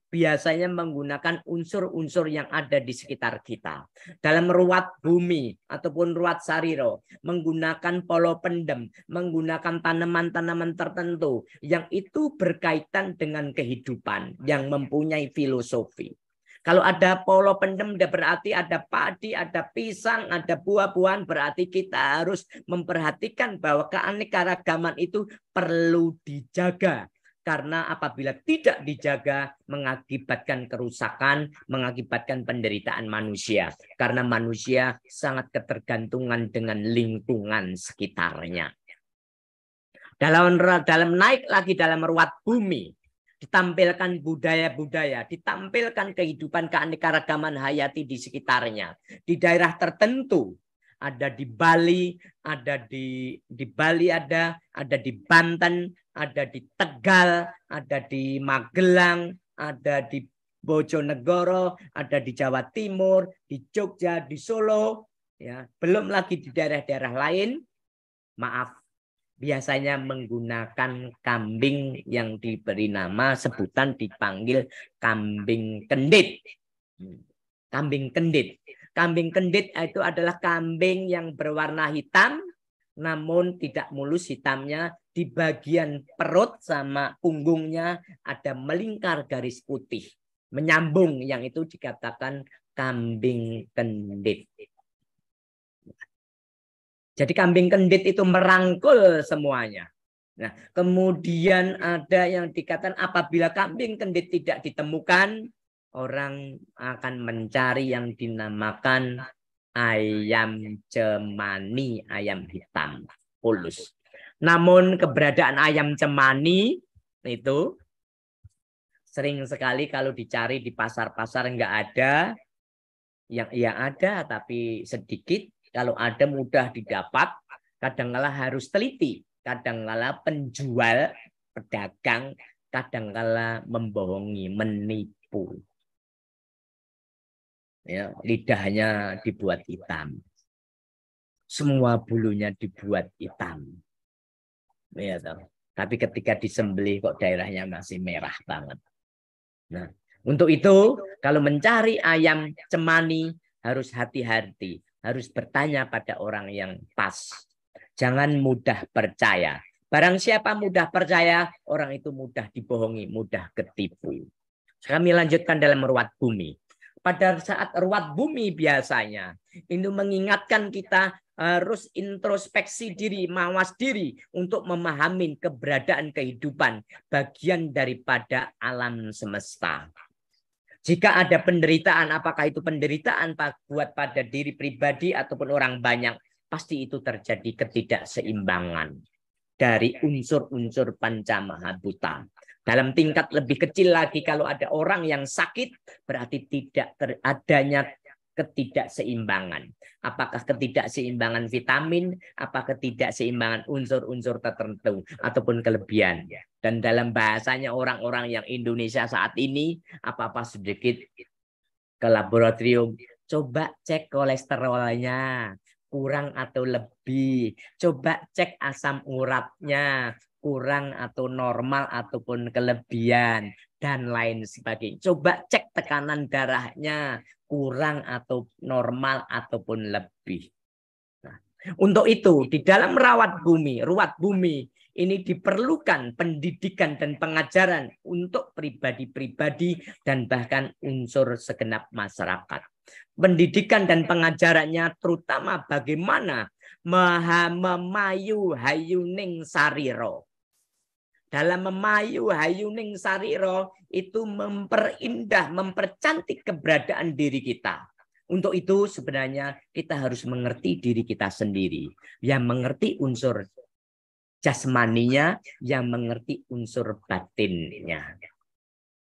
biasanya menggunakan unsur-unsur yang ada di sekitar kita. Dalam ruat bumi ataupun ruat sariro, menggunakan polo pendem, menggunakan tanaman-tanaman tertentu yang itu berkaitan dengan kehidupan yang mempunyai filosofi. Kalau ada polo pendem berarti ada padi, ada pisang, ada buah-buahan berarti kita harus memperhatikan bahwa keanekaragaman itu perlu dijaga karena apabila tidak dijaga mengakibatkan kerusakan, mengakibatkan penderitaan manusia karena manusia sangat ketergantungan dengan lingkungan sekitarnya. Dalam dalam naik lagi dalam ruat bumi ditampilkan budaya-budaya, ditampilkan kehidupan keanekaragaman hayati di sekitarnya. Di daerah tertentu ada di Bali, ada di di Bali ada, ada di Banten, ada di Tegal, ada di Magelang, ada di Bojonegoro, ada di Jawa Timur, di Jogja, di Solo, ya, belum lagi di daerah-daerah lain. Maaf, biasanya menggunakan kambing yang diberi nama sebutan dipanggil kambing kendit. Kambing kendit. Kambing kendit itu adalah kambing yang berwarna hitam namun tidak mulus hitamnya di bagian perut sama punggungnya ada melingkar garis putih menyambung yang itu dikatakan kambing kendit. Jadi kambing kendit itu merangkul semuanya. Nah, kemudian ada yang dikatakan apabila kambing kendit tidak ditemukan, orang akan mencari yang dinamakan ayam cemani, ayam hitam, polos. Namun keberadaan ayam cemani itu sering sekali kalau dicari di pasar-pasar nggak ada, yang yang ada tapi sedikit. Kalau ada mudah didapat, Kadang-kala harus teliti, kadangkala penjual pedagang kadangkala membohongi, menipu ya, lidahnya dibuat hitam, semua bulunya dibuat hitam. Ya, toh. Tapi ketika disembelih kok daerahnya masih merah banget. Nah, untuk itu kalau mencari ayam cemani harus hati-hati, harus bertanya pada orang yang pas. Jangan mudah percaya. Barang siapa mudah percaya, orang itu mudah dibohongi, mudah ketipu. Kami lanjutkan dalam meruat bumi pada saat ruat bumi biasanya. Itu mengingatkan kita harus introspeksi diri, mawas diri untuk memahami keberadaan kehidupan bagian daripada alam semesta. Jika ada penderitaan, apakah itu penderitaan buat pada diri pribadi ataupun orang banyak, pasti itu terjadi ketidakseimbangan dari unsur-unsur panca mahabuta. Dalam tingkat lebih kecil lagi kalau ada orang yang sakit berarti tidak adanya ketidakseimbangan. Apakah ketidakseimbangan vitamin, apakah ketidakseimbangan unsur-unsur tertentu ataupun kelebihan. Dan dalam bahasanya orang-orang yang Indonesia saat ini apa-apa sedikit ke laboratorium coba cek kolesterolnya kurang atau lebih. Coba cek asam uratnya, kurang atau normal ataupun kelebihan dan lain sebagainya. Coba cek tekanan darahnya kurang atau normal ataupun lebih. Nah, untuk itu di dalam rawat bumi, ruat bumi ini diperlukan pendidikan dan pengajaran untuk pribadi-pribadi dan bahkan unsur segenap masyarakat. Pendidikan dan pengajarannya terutama bagaimana memayu hayuning sariro dalam memayu hayuning sariro itu memperindah, mempercantik keberadaan diri kita. Untuk itu sebenarnya kita harus mengerti diri kita sendiri. Yang mengerti unsur jasmaninya, yang mengerti unsur batinnya.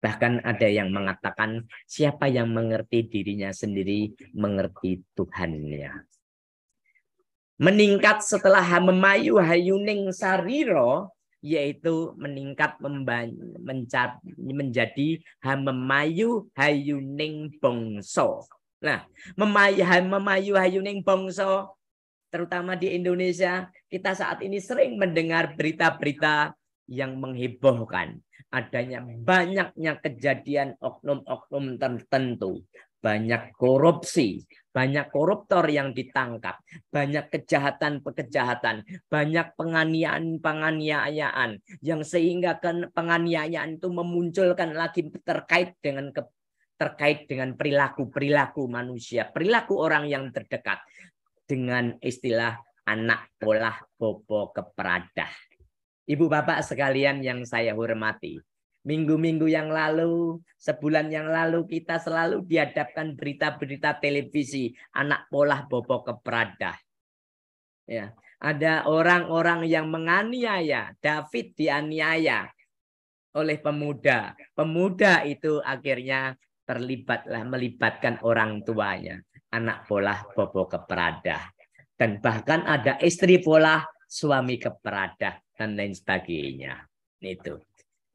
Bahkan ada yang mengatakan siapa yang mengerti dirinya sendiri, mengerti Tuhannya. Meningkat setelah memayu hayuning sariro, yaitu meningkat mencap, menjadi memayu hayuning bongso. Nah, memayu, memayu hayuning bongso, terutama di Indonesia, kita saat ini sering mendengar berita-berita yang menghiburkan. Adanya banyaknya kejadian oknum-oknum tertentu, banyak korupsi, banyak koruptor yang ditangkap, banyak kejahatan-kejahatan, banyak penganiayaan-penganiayaan yang sehingga penganiayaan itu memunculkan lagi terkait dengan ke, terkait dengan perilaku-perilaku manusia, perilaku orang yang terdekat dengan istilah anak pola bobo keperadah. Ibu bapak sekalian yang saya hormati, minggu-minggu yang lalu, sebulan yang lalu kita selalu dihadapkan berita-berita televisi anak polah bobok keperada. Ya, ada orang-orang yang menganiaya, David dianiaya oleh pemuda. Pemuda itu akhirnya terlibatlah melibatkan orang tuanya, anak polah bobok Prada. Dan bahkan ada istri polah suami ke Prada dan lain sebagainya. Itu.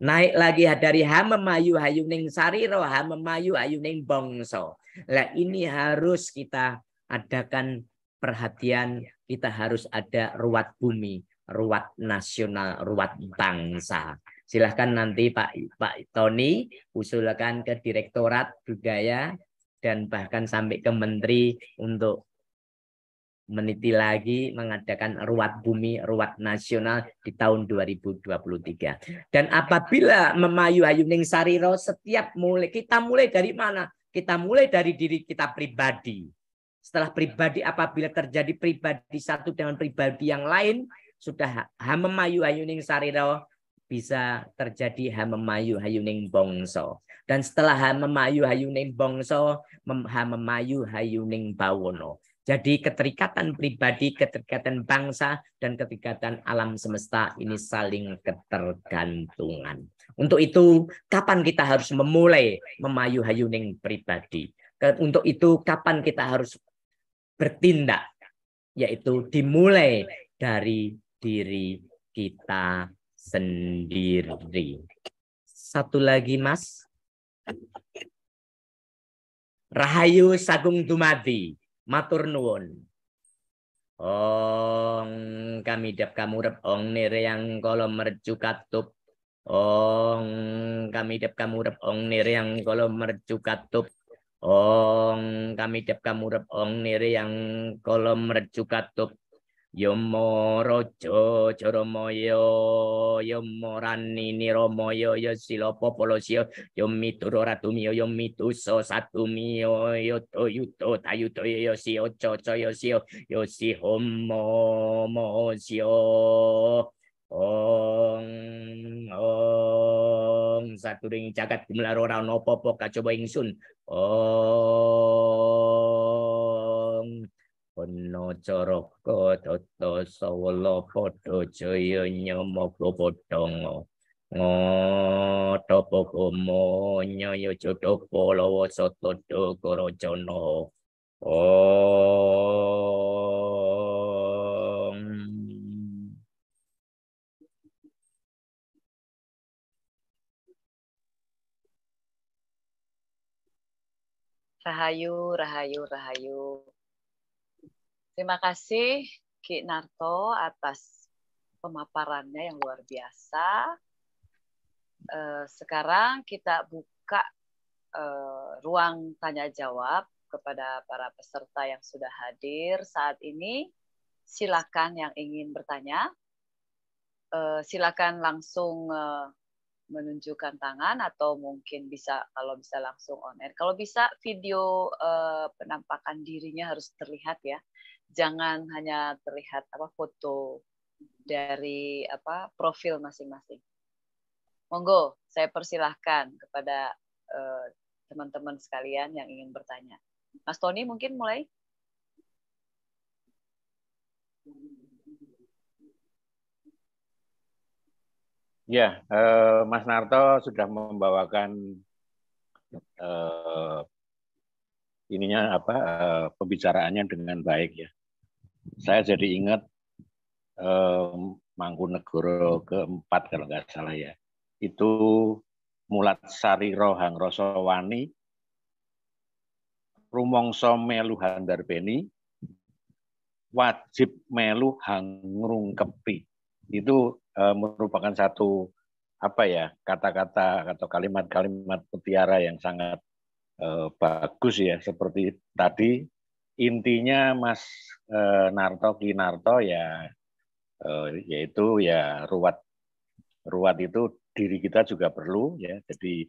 Naik lagi dari hamemayu hayuning sariro hamemayu hayuning bongso. Nah ini harus kita adakan perhatian, kita harus ada ruat bumi, ruat nasional, ruat bangsa. Silahkan nanti Pak Pak Tony usulkan ke Direktorat Budaya dan bahkan sampai ke Menteri untuk meniti lagi mengadakan ruat bumi, ruat nasional di tahun 2023. Dan apabila memayu Hayuning Sariro, setiap mulai kita mulai dari mana? Kita mulai dari diri kita pribadi. Setelah pribadi, apabila terjadi pribadi satu dengan pribadi yang lain, sudah memayu Hayuning Sariro, bisa terjadi hamemayu hayuning bongso. Dan setelah hamemayu hayuning bongso, hamemayu hayuning bawono. Jadi keterikatan pribadi, keterikatan bangsa, dan keterikatan alam semesta ini saling ketergantungan. Untuk itu, kapan kita harus memulai memayu hayuning pribadi? Untuk itu, kapan kita harus bertindak? Yaitu dimulai dari diri kita sendiri. Satu lagi, Mas. Rahayu Sagung Dumadi matur nuwun. Ong kamidhep kamurep ong yang kala mercu katup. Ong kamidhep kamurep ong yang kala mercu katup. Ong kamu kamurep ong yang kalau mercu katup. Yomo rojo joromoyo yomo rani romo yo silopo polosio tuso satu yomituso yo to yuto tayuto yo sio chocho yo sio yo si homo mo sio Om Om satu ring cakat gumelar rano nopo apa coba ingsun Om Panna caraka datta sawala padha jaya nyamoga padha ngata pagama nyaya jodha palawa satadha karajana Om Rahayu, rahayu, rahayu. Terima kasih Ki Narto atas pemaparannya yang luar biasa. Eh, sekarang kita buka eh, ruang tanya jawab kepada para peserta yang sudah hadir saat ini. Silakan yang ingin bertanya, eh, silakan langsung menunjukkan tangan atau mungkin bisa kalau bisa langsung on air. Kalau bisa video penampakan dirinya harus terlihat ya jangan hanya terlihat apa foto dari apa profil masing-masing. Monggo, saya persilahkan kepada eh, teman-teman uh, sekalian yang ingin bertanya. Mas Tony mungkin mulai. Ya, uh, Mas Narto sudah membawakan uh, ininya apa uh, pembicaraannya dengan baik ya saya jadi ingat eh, Mangkunegoro keempat kalau nggak salah ya. Itu Mulat Sari Rohang Rosowani, Rumongso Melu Handarbeni, wajib melu hangrung kepi itu e, merupakan satu apa ya kata-kata atau kalimat-kalimat mutiara yang sangat e, bagus ya seperti tadi intinya Mas eh, Narto Ki Narto ya eh, yaitu ya ruwet ruwet itu diri kita juga perlu ya jadi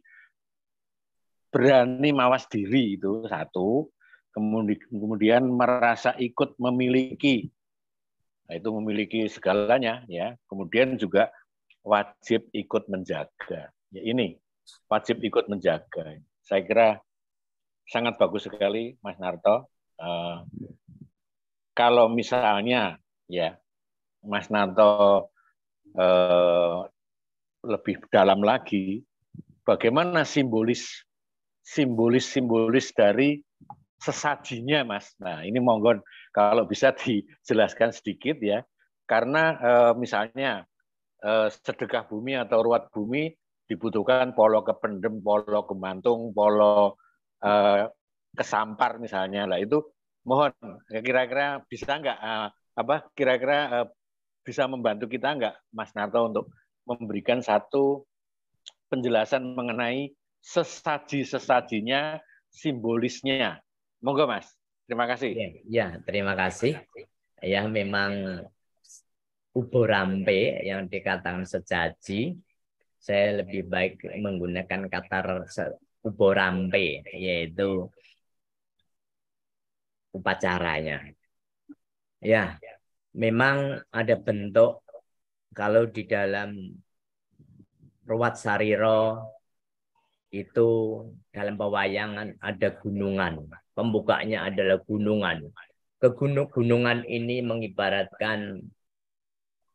berani mawas diri itu satu kemudian merasa ikut memiliki nah, itu memiliki segalanya ya kemudian juga wajib ikut menjaga ya ini wajib ikut menjaga saya kira sangat bagus sekali Mas Narto Eh, kalau misalnya ya Mas Nanto uh, lebih dalam lagi, bagaimana simbolis simbolis simbolis dari sesajinya, Mas. Nah, ini monggo kalau bisa dijelaskan sedikit ya, karena eh, misalnya sedekah bumi atau ruat bumi dibutuhkan polo kependem, polo kemantung, polo kesampar misalnya lah itu mohon kira-kira bisa nggak uh, apa kira-kira uh, bisa membantu kita nggak Mas Narto untuk memberikan satu penjelasan mengenai sesaji-sesajinya, simbolisnya. Monggo Mas, terima kasih. Ya, ya terima kasih. Ya memang ubo rampe yang dikatakan sesaji, saya lebih baik menggunakan kata ubo rampe, yaitu upacaranya. Ya, memang ada bentuk kalau di dalam ruwat sariro itu dalam pewayangan ada gunungan. Pembukanya adalah gunungan. kegunung-gunungan ini mengibaratkan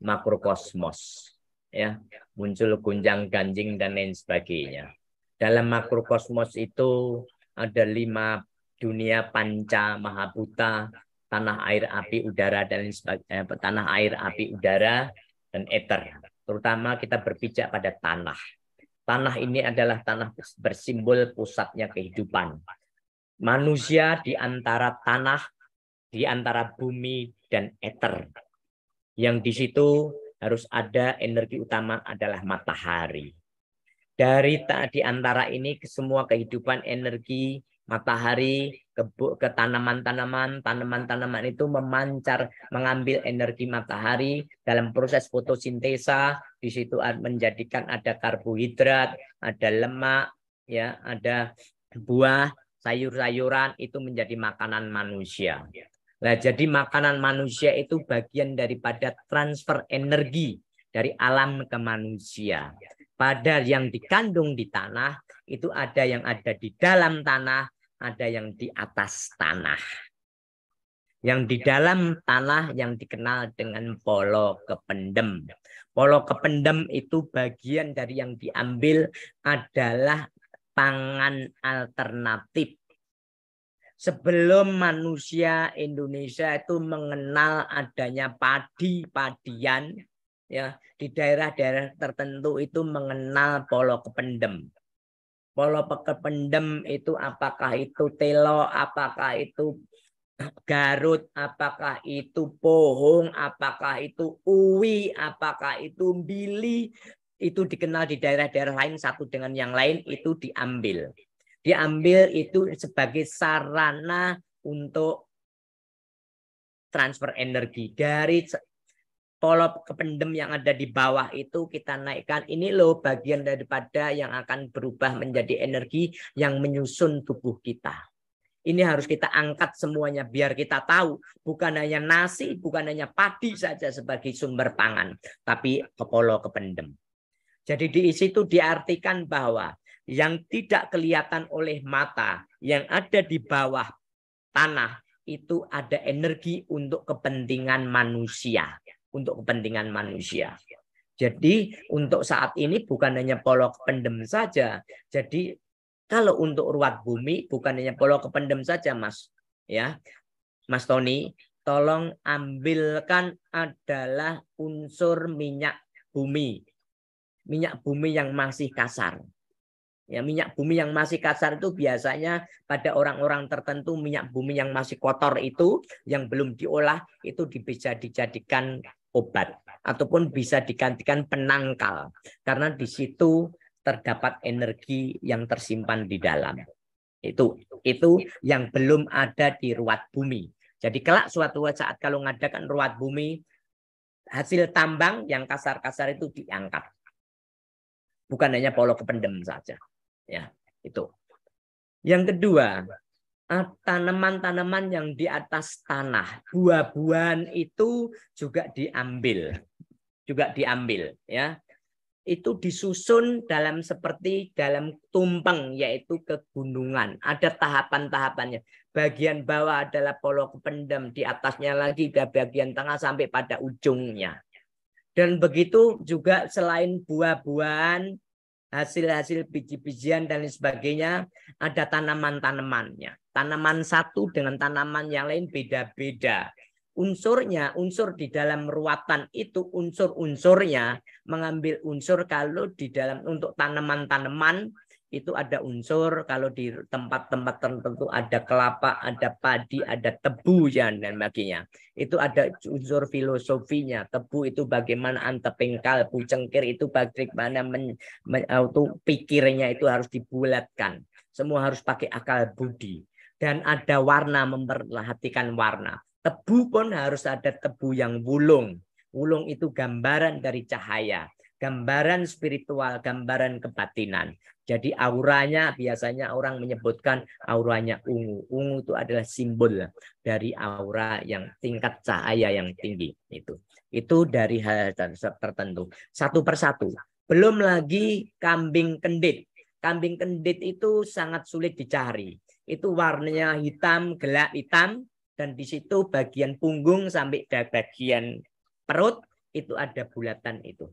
makrokosmos ya muncul gunjang ganjing dan lain sebagainya dalam makrokosmos itu ada lima dunia panca mahabuta, tanah air api udara dan sebagainya, eh, tanah air api udara dan eter. Terutama kita berpijak pada tanah. Tanah ini adalah tanah bersimbol pusatnya kehidupan. Manusia di antara tanah, di antara bumi dan eter. Yang di situ harus ada energi utama adalah matahari. Dari di antara ini semua kehidupan energi matahari ke, tanaman-tanaman, tanaman-tanaman itu memancar, mengambil energi matahari dalam proses fotosintesa, di situ menjadikan ada karbohidrat, ada lemak, ya, ada buah, sayur-sayuran itu menjadi makanan manusia. Nah, jadi makanan manusia itu bagian daripada transfer energi dari alam ke manusia. Pada yang dikandung di tanah itu ada yang ada di dalam tanah, ada yang di atas tanah. Yang di dalam tanah yang dikenal dengan polo kependem. Polo kependem itu bagian dari yang diambil adalah pangan alternatif. Sebelum manusia Indonesia itu mengenal adanya padi-padian, ya di daerah-daerah tertentu itu mengenal polo kependem. Kalau pendem itu apakah itu telo, apakah itu Garut, apakah itu Pohong, apakah itu Uwi, apakah itu Bili, itu dikenal di daerah-daerah lain satu dengan yang lain itu diambil. Diambil itu sebagai sarana untuk transfer energi dari pola kependem yang ada di bawah itu kita naikkan. Ini loh bagian daripada yang akan berubah menjadi energi yang menyusun tubuh kita. Ini harus kita angkat semuanya biar kita tahu bukan hanya nasi, bukan hanya padi saja sebagai sumber pangan, tapi kepolo kependem. Jadi di situ diartikan bahwa yang tidak kelihatan oleh mata, yang ada di bawah tanah itu ada energi untuk kepentingan manusia untuk kepentingan manusia. Jadi untuk saat ini bukan hanya polok pendem saja. Jadi kalau untuk ruat bumi bukan hanya polok kependem saja, Mas. Ya, Mas Tony, tolong ambilkan adalah unsur minyak bumi. Minyak bumi yang masih kasar. Ya, minyak bumi yang masih kasar itu biasanya pada orang-orang tertentu minyak bumi yang masih kotor itu yang belum diolah itu bisa dijadikan obat ataupun bisa digantikan penangkal karena di situ terdapat energi yang tersimpan di dalam. Itu itu yang belum ada di ruat bumi. Jadi kelak suatu saat kalau ngadakan ruat bumi hasil tambang yang kasar-kasar itu diangkat. Bukan hanya polo kependem saja. Ya, itu. Yang kedua, Eh, tanaman-tanaman yang di atas tanah, buah-buahan itu juga diambil, juga diambil, ya. Itu disusun dalam seperti dalam tumpeng, yaitu kegunungan. Ada tahapan-tahapannya. Bagian bawah adalah polo kependam, di atasnya lagi ada bagian tengah sampai pada ujungnya. Dan begitu juga selain buah-buahan, hasil-hasil biji-bijian dan lain sebagainya, ada tanaman-tanamannya Tanaman satu dengan tanaman yang lain beda-beda. Unsurnya, unsur di dalam ruatan itu unsur-unsurnya mengambil unsur kalau di dalam untuk tanaman-tanaman itu ada unsur kalau di tempat-tempat tertentu ada kelapa, ada padi, ada tebu ya dan baginya. Itu ada unsur filosofinya. Tebu itu bagaimana antepengkal, pucengkir itu bagaimana men, men, auto pikirnya itu harus dibulatkan. Semua harus pakai akal budi dan ada warna memperhatikan warna. Tebu pun harus ada tebu yang wulung. Wulung itu gambaran dari cahaya, gambaran spiritual, gambaran kebatinan. Jadi auranya biasanya orang menyebutkan auranya ungu. Ungu itu adalah simbol dari aura yang tingkat cahaya yang tinggi itu. Itu dari hal tertentu. Satu persatu. Belum lagi kambing kendit. Kambing kendit itu sangat sulit dicari itu warnanya hitam, gelap hitam, dan di situ bagian punggung sampai bagian perut itu ada bulatan itu.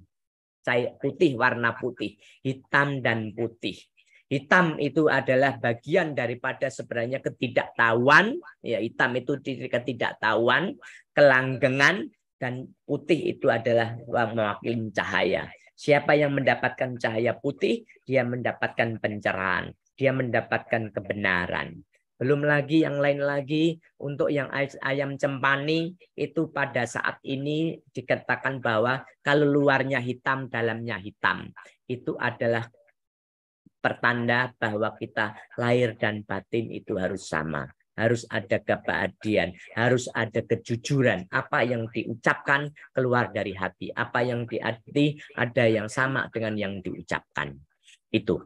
Saya putih warna putih, hitam dan putih. Hitam itu adalah bagian daripada sebenarnya ketidaktahuan, ya hitam itu ketidaktahuan, kelanggengan dan putih itu adalah mewakili cahaya. Siapa yang mendapatkan cahaya putih, dia mendapatkan pencerahan dia mendapatkan kebenaran. Belum lagi yang lain lagi untuk yang ayam cempani itu pada saat ini dikatakan bahwa kalau luarnya hitam dalamnya hitam itu adalah pertanda bahwa kita lahir dan batin itu harus sama. Harus ada kebahagiaan, harus ada kejujuran. Apa yang diucapkan keluar dari hati, apa yang diarti ada yang sama dengan yang diucapkan. Itu.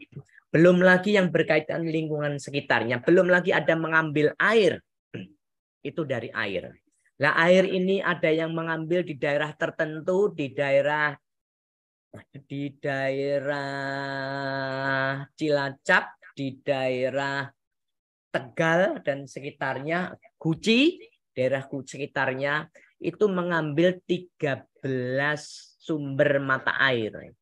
Belum lagi yang berkaitan lingkungan sekitarnya, belum lagi ada mengambil air. Itu dari air. Nah, air ini ada yang mengambil di daerah tertentu, di daerah di daerah Cilacap, di daerah Tegal dan sekitarnya, Guci, daerah Guci sekitarnya itu mengambil 13 sumber mata air.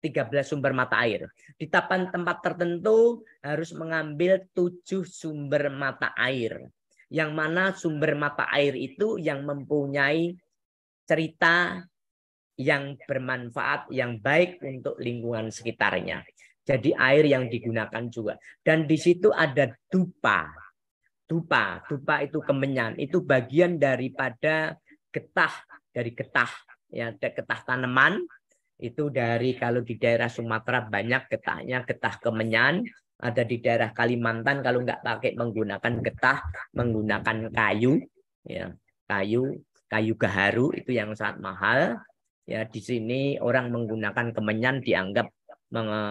13 sumber mata air. Di tapan tempat tertentu harus mengambil 7 sumber mata air. Yang mana sumber mata air itu yang mempunyai cerita yang bermanfaat, yang baik untuk lingkungan sekitarnya. Jadi air yang digunakan juga. Dan di situ ada dupa. Dupa, dupa itu kemenyan. Itu bagian daripada getah, dari getah. Ya, getah tanaman itu dari kalau di daerah Sumatera banyak getahnya getah kemenyan ada di daerah Kalimantan kalau nggak pakai menggunakan getah menggunakan kayu ya kayu kayu gaharu itu yang sangat mahal ya di sini orang menggunakan kemenyan dianggap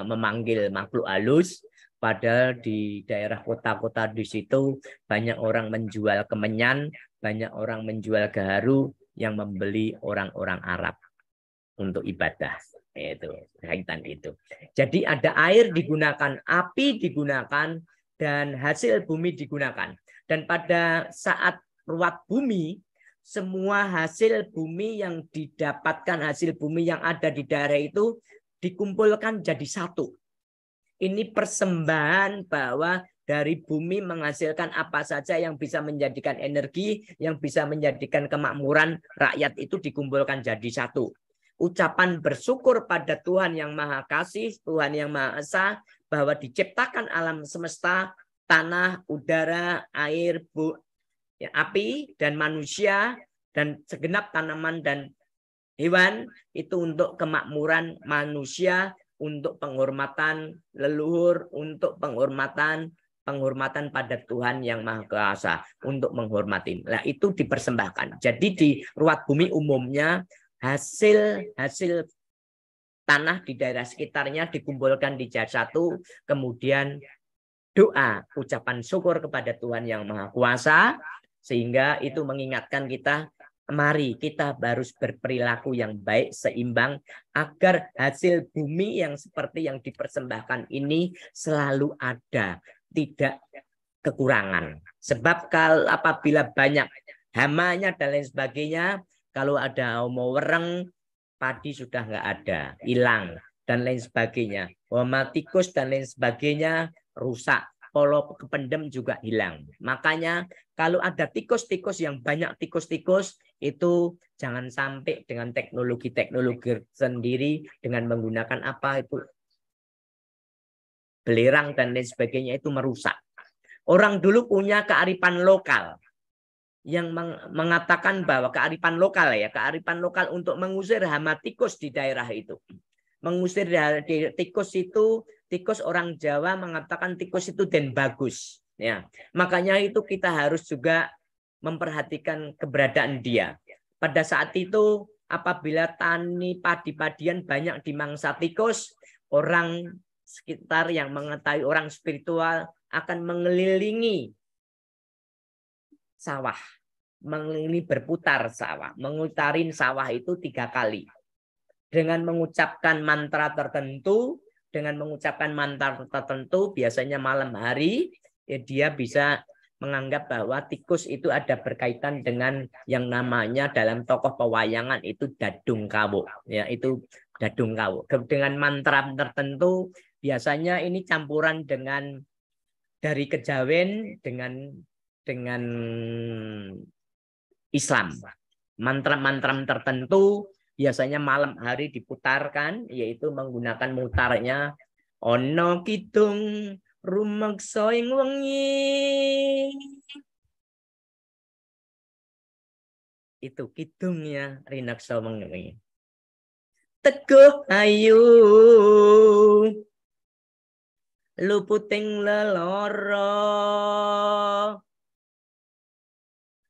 memanggil makhluk halus padahal di daerah kota-kota di situ banyak orang menjual kemenyan banyak orang menjual gaharu yang membeli orang-orang Arab untuk ibadah itu kaitan itu. Jadi ada air digunakan, api digunakan, dan hasil bumi digunakan. Dan pada saat ruat bumi, semua hasil bumi yang didapatkan, hasil bumi yang ada di daerah itu dikumpulkan jadi satu. Ini persembahan bahwa dari bumi menghasilkan apa saja yang bisa menjadikan energi, yang bisa menjadikan kemakmuran rakyat itu dikumpulkan jadi satu ucapan bersyukur pada Tuhan yang Maha Kasih, Tuhan yang Maha Esa, bahwa diciptakan alam semesta, tanah, udara, air, bu, ya, api, dan manusia, dan segenap tanaman dan hewan, itu untuk kemakmuran manusia, untuk penghormatan leluhur, untuk penghormatan penghormatan pada Tuhan yang Maha Kuasa untuk menghormatin, Nah, itu dipersembahkan. Jadi di ruat bumi umumnya hasil hasil tanah di daerah sekitarnya dikumpulkan di jar satu, kemudian doa, ucapan syukur kepada Tuhan yang Maha Kuasa, sehingga itu mengingatkan kita, mari kita harus berperilaku yang baik, seimbang, agar hasil bumi yang seperti yang dipersembahkan ini selalu ada, tidak kekurangan. Sebab kalau apabila banyak hamanya dan lain sebagainya, kalau ada mau wereng padi sudah nggak ada, ya. hilang dan lain sebagainya. Wama tikus dan lain sebagainya rusak. polo kependem juga hilang. Makanya kalau ada tikus-tikus yang banyak tikus-tikus itu jangan sampai dengan teknologi-teknologi sendiri dengan menggunakan apa itu belerang dan lain sebagainya itu merusak. Orang dulu punya kearifan lokal yang mengatakan bahwa kearifan lokal ya, kearifan lokal untuk mengusir hama tikus di daerah itu. Mengusir di tikus itu, tikus orang Jawa mengatakan tikus itu dan bagus. Ya, makanya itu kita harus juga memperhatikan keberadaan dia. Pada saat itu apabila tani padi-padian banyak dimangsa tikus, orang sekitar yang mengetahui orang spiritual akan mengelilingi sawah, mengelilingi berputar sawah, mengutarin sawah itu tiga kali. Dengan mengucapkan mantra tertentu, dengan mengucapkan mantra tertentu, biasanya malam hari, ya dia bisa menganggap bahwa tikus itu ada berkaitan dengan yang namanya dalam tokoh pewayangan itu dadung kawo ya itu dadung kawo dengan mantra tertentu biasanya ini campuran dengan dari kejawen dengan dengan Islam. Mantra-mantra tertentu biasanya malam hari diputarkan yaitu menggunakan mutarnya ono kidung rumeksa ing wengi itu kidungnya rinaksa wengi teguh ayu luputing leloro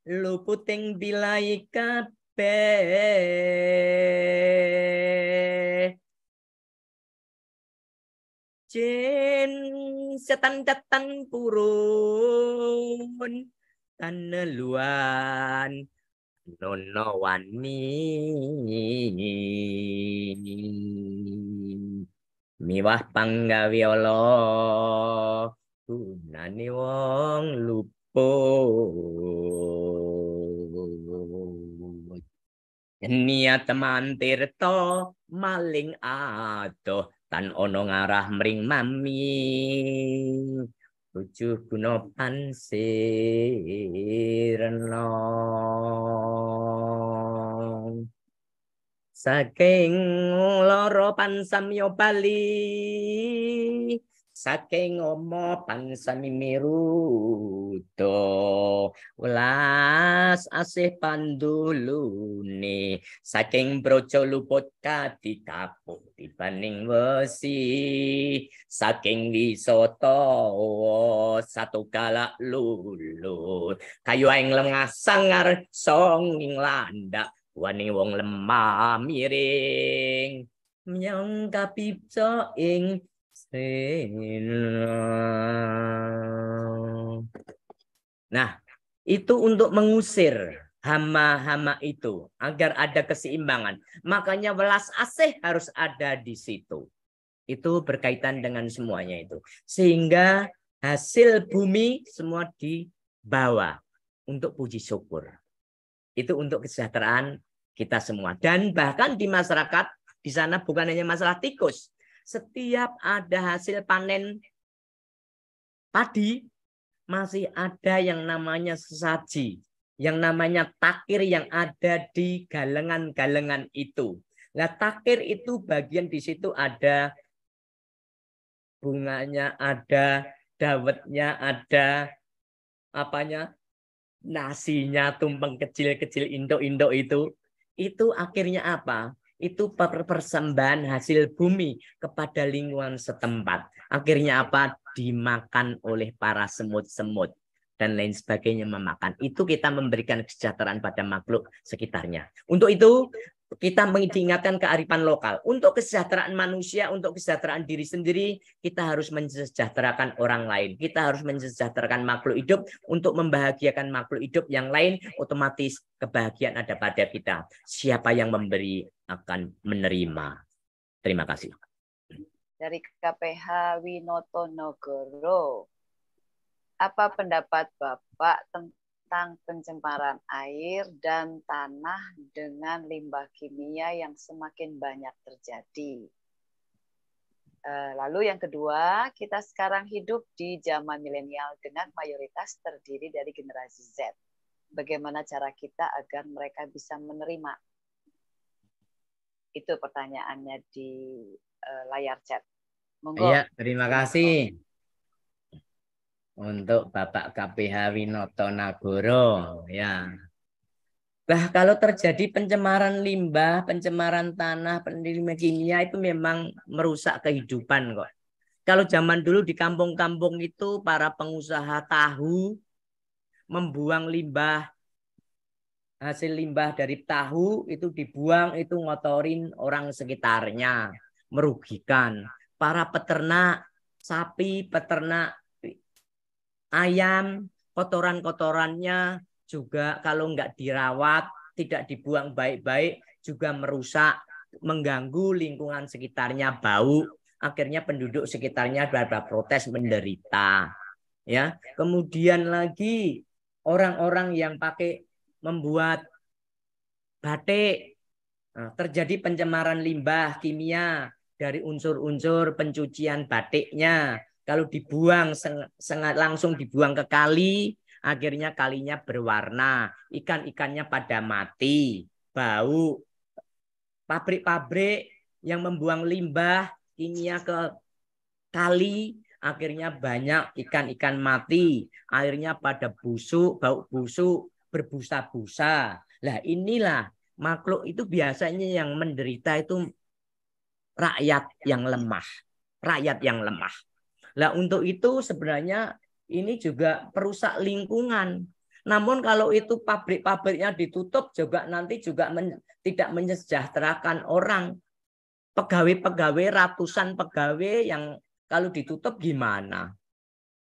luputing bilai kape. jin setan-setan purun taneluan nono wani miwah panggawiyala Tunani wong lupa Niat mantir to maling ato tan ono ngarah mring mami lucu guna pansirno saking loro pansamyo bali saking omo pansamimiru to ulas asih panduluni saking broco luput kati kapuk besi saking wisoto satu galak lulut kayu aing lengah sangar songing landak wani wong lemah miring menyangka pipco ing Nah, itu untuk mengusir hama-hama itu agar ada keseimbangan. Makanya welas asih harus ada di situ. Itu berkaitan dengan semuanya itu. Sehingga hasil bumi semua dibawa untuk puji syukur. Itu untuk kesejahteraan kita semua. Dan bahkan di masyarakat di sana bukan hanya masalah tikus, setiap ada hasil panen padi, masih ada yang namanya sesaji, yang namanya takir yang ada di galengan-galengan itu. Nah, takir itu bagian di situ ada bunganya, ada dawetnya, ada apanya? nasinya tumpeng kecil-kecil indo indo itu. Itu akhirnya apa? itu persembahan hasil bumi kepada lingkungan setempat. Akhirnya apa? Dimakan oleh para semut-semut dan lain sebagainya memakan. Itu kita memberikan kesejahteraan pada makhluk sekitarnya. Untuk itu kita mengingatkan kearifan lokal. Untuk kesejahteraan manusia, untuk kesejahteraan diri sendiri, kita harus mensejahterakan orang lain. Kita harus mensejahterakan makhluk hidup untuk membahagiakan makhluk hidup yang lain, otomatis kebahagiaan ada pada kita. Siapa yang memberi akan menerima. Terima kasih. Dari KPH Winoto Nogoro, apa pendapat Bapak tentang tentang pencemaran air dan tanah dengan limbah kimia yang semakin banyak terjadi. Eh, lalu yang kedua, kita sekarang hidup di zaman milenial dengan mayoritas terdiri dari generasi Z. Bagaimana cara kita agar mereka bisa menerima? Itu pertanyaannya di eh, layar chat. Monggo. Iya, terima kasih untuk Bapak KPH Winoto Nagoro ya. Bah kalau terjadi pencemaran limbah, pencemaran tanah, pencemaran kimia itu memang merusak kehidupan kok. Kalau zaman dulu di kampung-kampung itu para pengusaha tahu membuang limbah hasil limbah dari tahu itu dibuang itu ngotorin orang sekitarnya merugikan para peternak sapi peternak ayam, kotoran-kotorannya juga kalau nggak dirawat, tidak dibuang baik-baik, juga merusak, mengganggu lingkungan sekitarnya, bau. Akhirnya penduduk sekitarnya berapa protes menderita. Ya, kemudian lagi orang-orang yang pakai membuat batik nah, terjadi pencemaran limbah kimia dari unsur-unsur pencucian batiknya kalau dibuang sangat langsung dibuang ke kali, akhirnya kalinya berwarna, ikan-ikannya pada mati, bau. Pabrik-pabrik yang membuang limbah kimia ke kali, akhirnya banyak ikan-ikan mati, airnya pada busuk, bau busuk, berbusa-busa. Lah inilah makhluk itu biasanya yang menderita itu rakyat yang lemah, rakyat yang lemah. Nah, untuk itu sebenarnya ini juga perusak lingkungan. Namun kalau itu pabrik-pabriknya ditutup juga nanti juga men, tidak menyejahterakan orang. Pegawai-pegawai ratusan pegawai yang kalau ditutup gimana?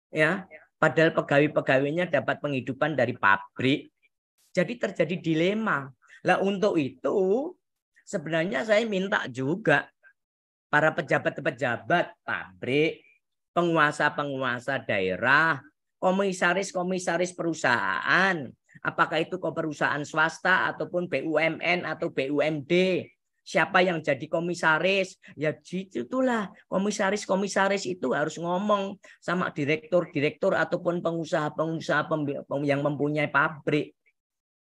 Ya, padahal pegawai-pegawainya dapat penghidupan dari pabrik. Jadi terjadi dilema. Lah untuk itu sebenarnya saya minta juga para pejabat-pejabat pabrik penguasa-penguasa daerah, komisaris-komisaris perusahaan, apakah itu perusahaan swasta ataupun BUMN atau BUMD. Siapa yang jadi komisaris? Ya itulah komisaris-komisaris itu harus ngomong sama direktur-direktur ataupun pengusaha-pengusaha yang mempunyai pabrik.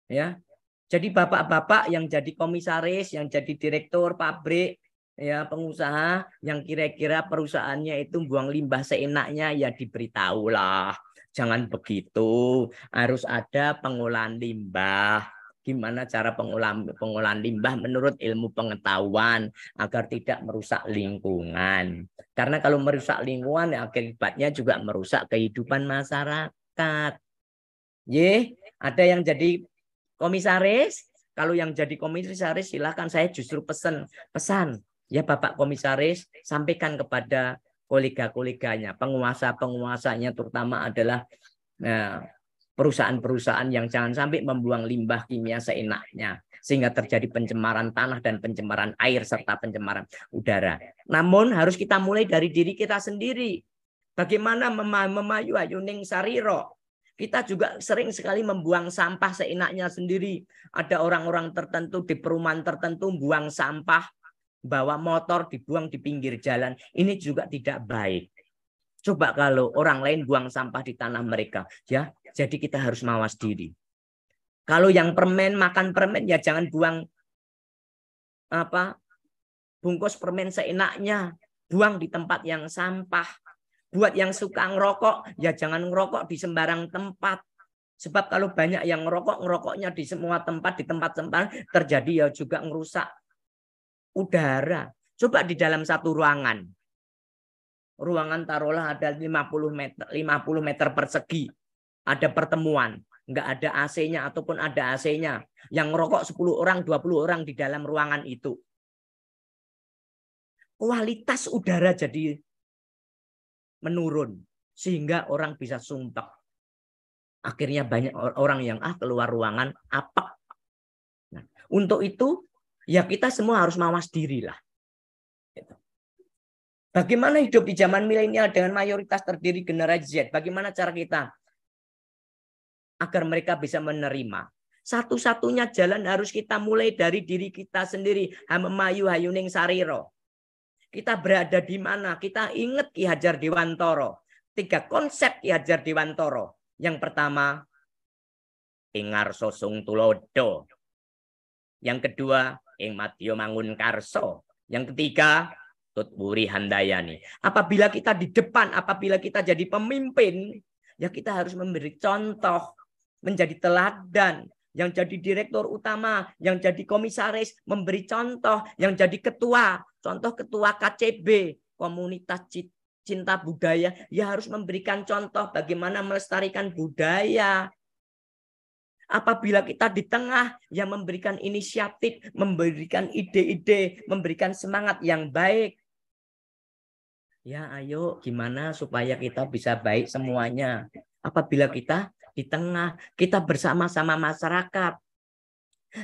Ya. Jadi bapak-bapak yang jadi komisaris, yang jadi direktur pabrik, ya pengusaha yang kira-kira perusahaannya itu buang limbah seenaknya ya diberitahulah jangan begitu harus ada pengolahan limbah gimana cara pengolahan, pengolahan limbah menurut ilmu pengetahuan agar tidak merusak lingkungan. Karena kalau merusak lingkungan ya akibatnya juga merusak kehidupan masyarakat. Ye, ada yang jadi komisaris? Kalau yang jadi komisaris silahkan saya justru pesan pesan ya Bapak Komisaris sampaikan kepada kolega-koleganya, penguasa-penguasanya terutama adalah eh, perusahaan-perusahaan yang jangan sampai membuang limbah kimia seenaknya sehingga terjadi pencemaran tanah dan pencemaran air serta pencemaran udara. Namun harus kita mulai dari diri kita sendiri. Bagaimana mem memayu ayuning sariro. Kita juga sering sekali membuang sampah seenaknya sendiri. Ada orang-orang tertentu di perumahan tertentu buang sampah bawa motor dibuang di pinggir jalan, ini juga tidak baik. Coba kalau orang lain buang sampah di tanah mereka, ya. Jadi kita harus mawas diri. Kalau yang permen makan permen ya jangan buang apa bungkus permen seenaknya, buang di tempat yang sampah. Buat yang suka ngerokok, ya jangan ngerokok di sembarang tempat. Sebab kalau banyak yang ngerokok, ngerokoknya di semua tempat, di tempat-tempat terjadi ya juga ngerusak udara. Coba di dalam satu ruangan. Ruangan taruhlah ada 50 meter, 50 meter persegi. Ada pertemuan. Nggak ada AC-nya ataupun ada AC-nya. Yang ngerokok 10 orang, 20 orang di dalam ruangan itu. Kualitas udara jadi menurun. Sehingga orang bisa sumpah. Akhirnya banyak orang yang ah keluar ruangan apa. Nah, untuk itu ya kita semua harus mawas diri lah. Gitu. Bagaimana hidup di zaman milenial dengan mayoritas terdiri generasi Z? Bagaimana cara kita agar mereka bisa menerima? Satu-satunya jalan harus kita mulai dari diri kita sendiri. Hamemayu hayuning sariro. Kita berada di mana? Kita ingat Ki Hajar Dewantoro. Tiga konsep Ki Hajar Dewantoro. Yang pertama, ingar sosung tulodo. Yang kedua, ing Mangun Karso, Yang ketiga, tutburi Handayani. Apabila kita di depan, apabila kita jadi pemimpin, ya kita harus memberi contoh, menjadi teladan, yang jadi direktur utama, yang jadi komisaris, memberi contoh, yang jadi ketua, contoh ketua KCB, komunitas cinta budaya, ya harus memberikan contoh bagaimana melestarikan budaya, Apabila kita di tengah yang memberikan inisiatif, memberikan ide-ide, memberikan semangat yang baik. Ya, ayo gimana supaya kita bisa baik semuanya. Apabila kita di tengah, kita bersama-sama masyarakat.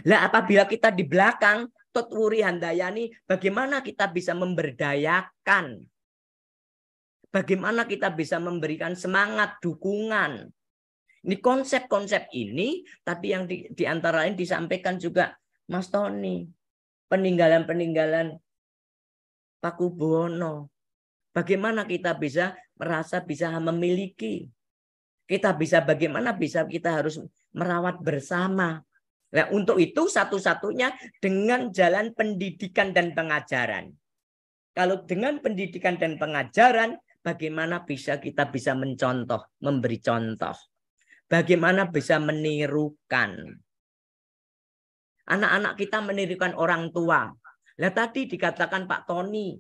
Lah apabila kita di belakang, Tutwuri Handayani, bagaimana kita bisa memberdayakan? Bagaimana kita bisa memberikan semangat, dukungan? Ini konsep-konsep ini tapi yang di, di lain disampaikan juga Mas Tony. Peninggalan-peninggalan Pakubuwono. Bagaimana kita bisa merasa bisa memiliki? Kita bisa bagaimana bisa kita harus merawat bersama. Nah, untuk itu satu-satunya dengan jalan pendidikan dan pengajaran. Kalau dengan pendidikan dan pengajaran, bagaimana bisa kita bisa mencontoh, memberi contoh. Bagaimana bisa menirukan? Anak-anak kita menirukan orang tua. Lah tadi dikatakan Pak Tony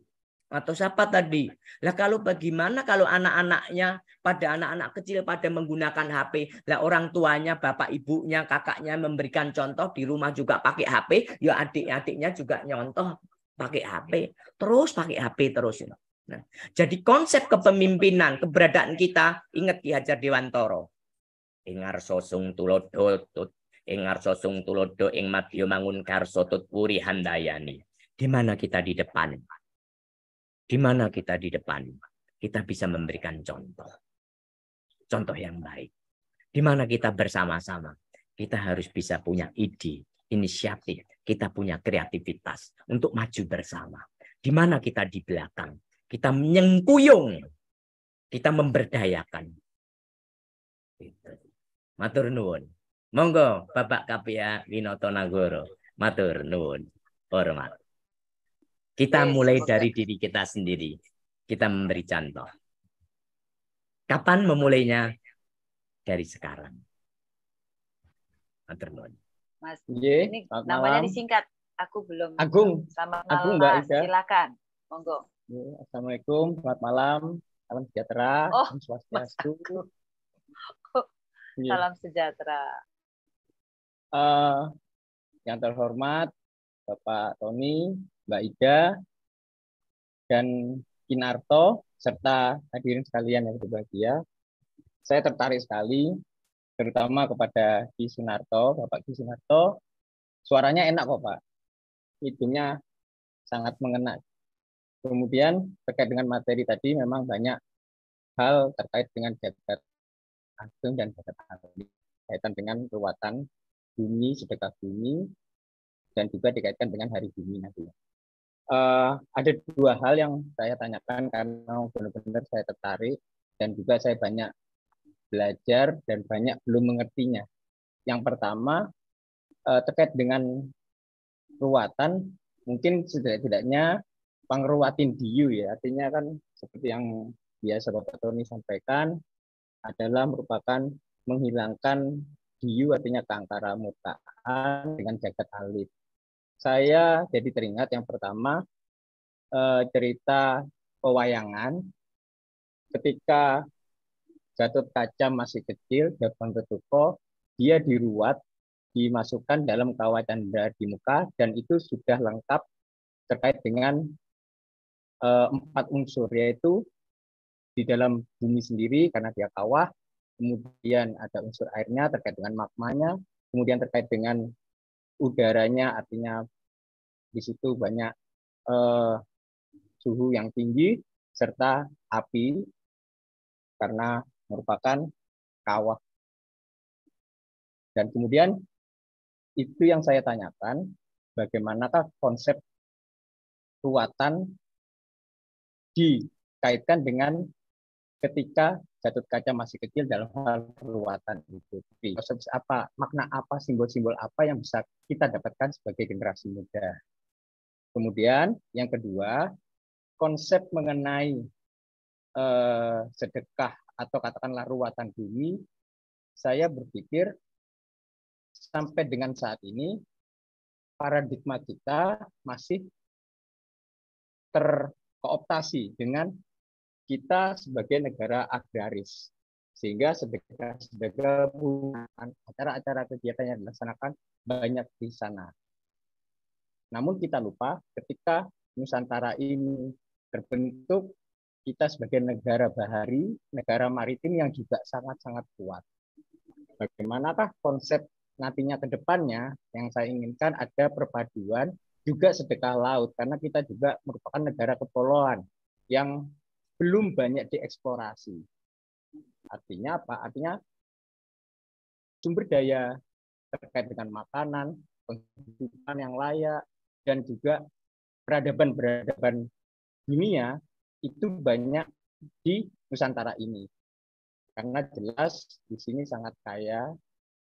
atau siapa tadi? Lah kalau bagaimana kalau anak-anaknya pada anak-anak kecil pada menggunakan HP, lah orang tuanya, bapak ibunya, kakaknya memberikan contoh di rumah juga pakai HP, ya adik-adiknya juga nyontoh pakai HP, terus pakai HP terus. Nah, jadi konsep kepemimpinan, keberadaan kita, ingat Ki Hajar Dewantoro ingar sosung tulodo tut ingar sosung tulodo ing madya mangun karsa puri handayani di mana kita di depan di mana kita di depan kita bisa memberikan contoh contoh yang baik di mana kita bersama-sama kita harus bisa punya ide inisiatif kita punya kreativitas untuk maju bersama di mana kita di belakang kita menyengkuyung kita memberdayakan gitu. Matur nuwun. Monggo Bapak Kapia Winoto Nagoro. Matur nuwun. Hormat. Kita mulai dari diri kita sendiri. Kita memberi contoh. Kapan memulainya? Dari sekarang. Matur nuwun. Mas, Ye, ini namanya malam. disingkat. Aku belum. Agung. Selamat malam. Agung, Mbak Ika. Silakan. Monggo. Assalamualaikum, selamat malam, salam sejahtera, oh, salam swastiastu, Yeah. Salam sejahtera. Uh, yang terhormat Bapak Tony, Mbak Ida, dan Kinarto, serta hadirin sekalian yang berbahagia. Saya tertarik sekali, terutama kepada Ki Sunarto, Bapak Ki Sunarto. Suaranya enak kok Pak, hidungnya sangat mengena. Kemudian terkait dengan materi tadi memang banyak hal terkait dengan jagat ageng dan bakat ahli kaitan dengan ruatan bumi, sedekah bumi, dan juga dikaitkan dengan hari bumi nanti. Uh, ada dua hal yang saya tanyakan karena benar-benar saya tertarik dan juga saya banyak belajar dan banyak belum mengertinya. Yang pertama uh, terkait dengan ruatan, mungkin setidak-tidaknya pangruatin diu ya, artinya kan seperti yang biasa Bapak Tony sampaikan, adalah merupakan menghilangkan diu artinya kangkara mutaan dengan jagat alit. Saya jadi teringat yang pertama eh, cerita pewayangan ketika Gatot Kaca masih kecil, Jabang Ketuko, dia diruat, dimasukkan dalam kawacandra di muka, dan itu sudah lengkap terkait dengan eh, empat unsur, yaitu di dalam bumi sendiri karena dia kawah, kemudian ada unsur airnya terkait dengan magmanya, kemudian terkait dengan udaranya, artinya di situ banyak eh, suhu yang tinggi serta api karena merupakan kawah. Dan kemudian itu yang saya tanyakan, bagaimanakah konsep ruatan dikaitkan dengan ketika Gatot Kaca masih kecil dalam hal perluatan itu. Proses apa, makna apa, simbol-simbol apa yang bisa kita dapatkan sebagai generasi muda. Kemudian yang kedua, konsep mengenai eh, sedekah atau katakanlah ruatan bumi, saya berpikir sampai dengan saat ini paradigma kita masih terkooptasi dengan kita sebagai negara agraris. Sehingga sedekah-sedekah acara-acara kegiatan yang dilaksanakan banyak di sana. Namun kita lupa ketika Nusantara ini terbentuk, kita sebagai negara bahari, negara maritim yang juga sangat-sangat kuat. Bagaimanakah konsep nantinya ke depannya yang saya inginkan ada perpaduan juga sedekah laut karena kita juga merupakan negara kepulauan yang belum banyak dieksplorasi. Artinya apa? Artinya sumber daya terkait dengan makanan, penghidupan yang layak, dan juga peradaban-peradaban dunia itu banyak di Nusantara ini. Karena jelas di sini sangat kaya.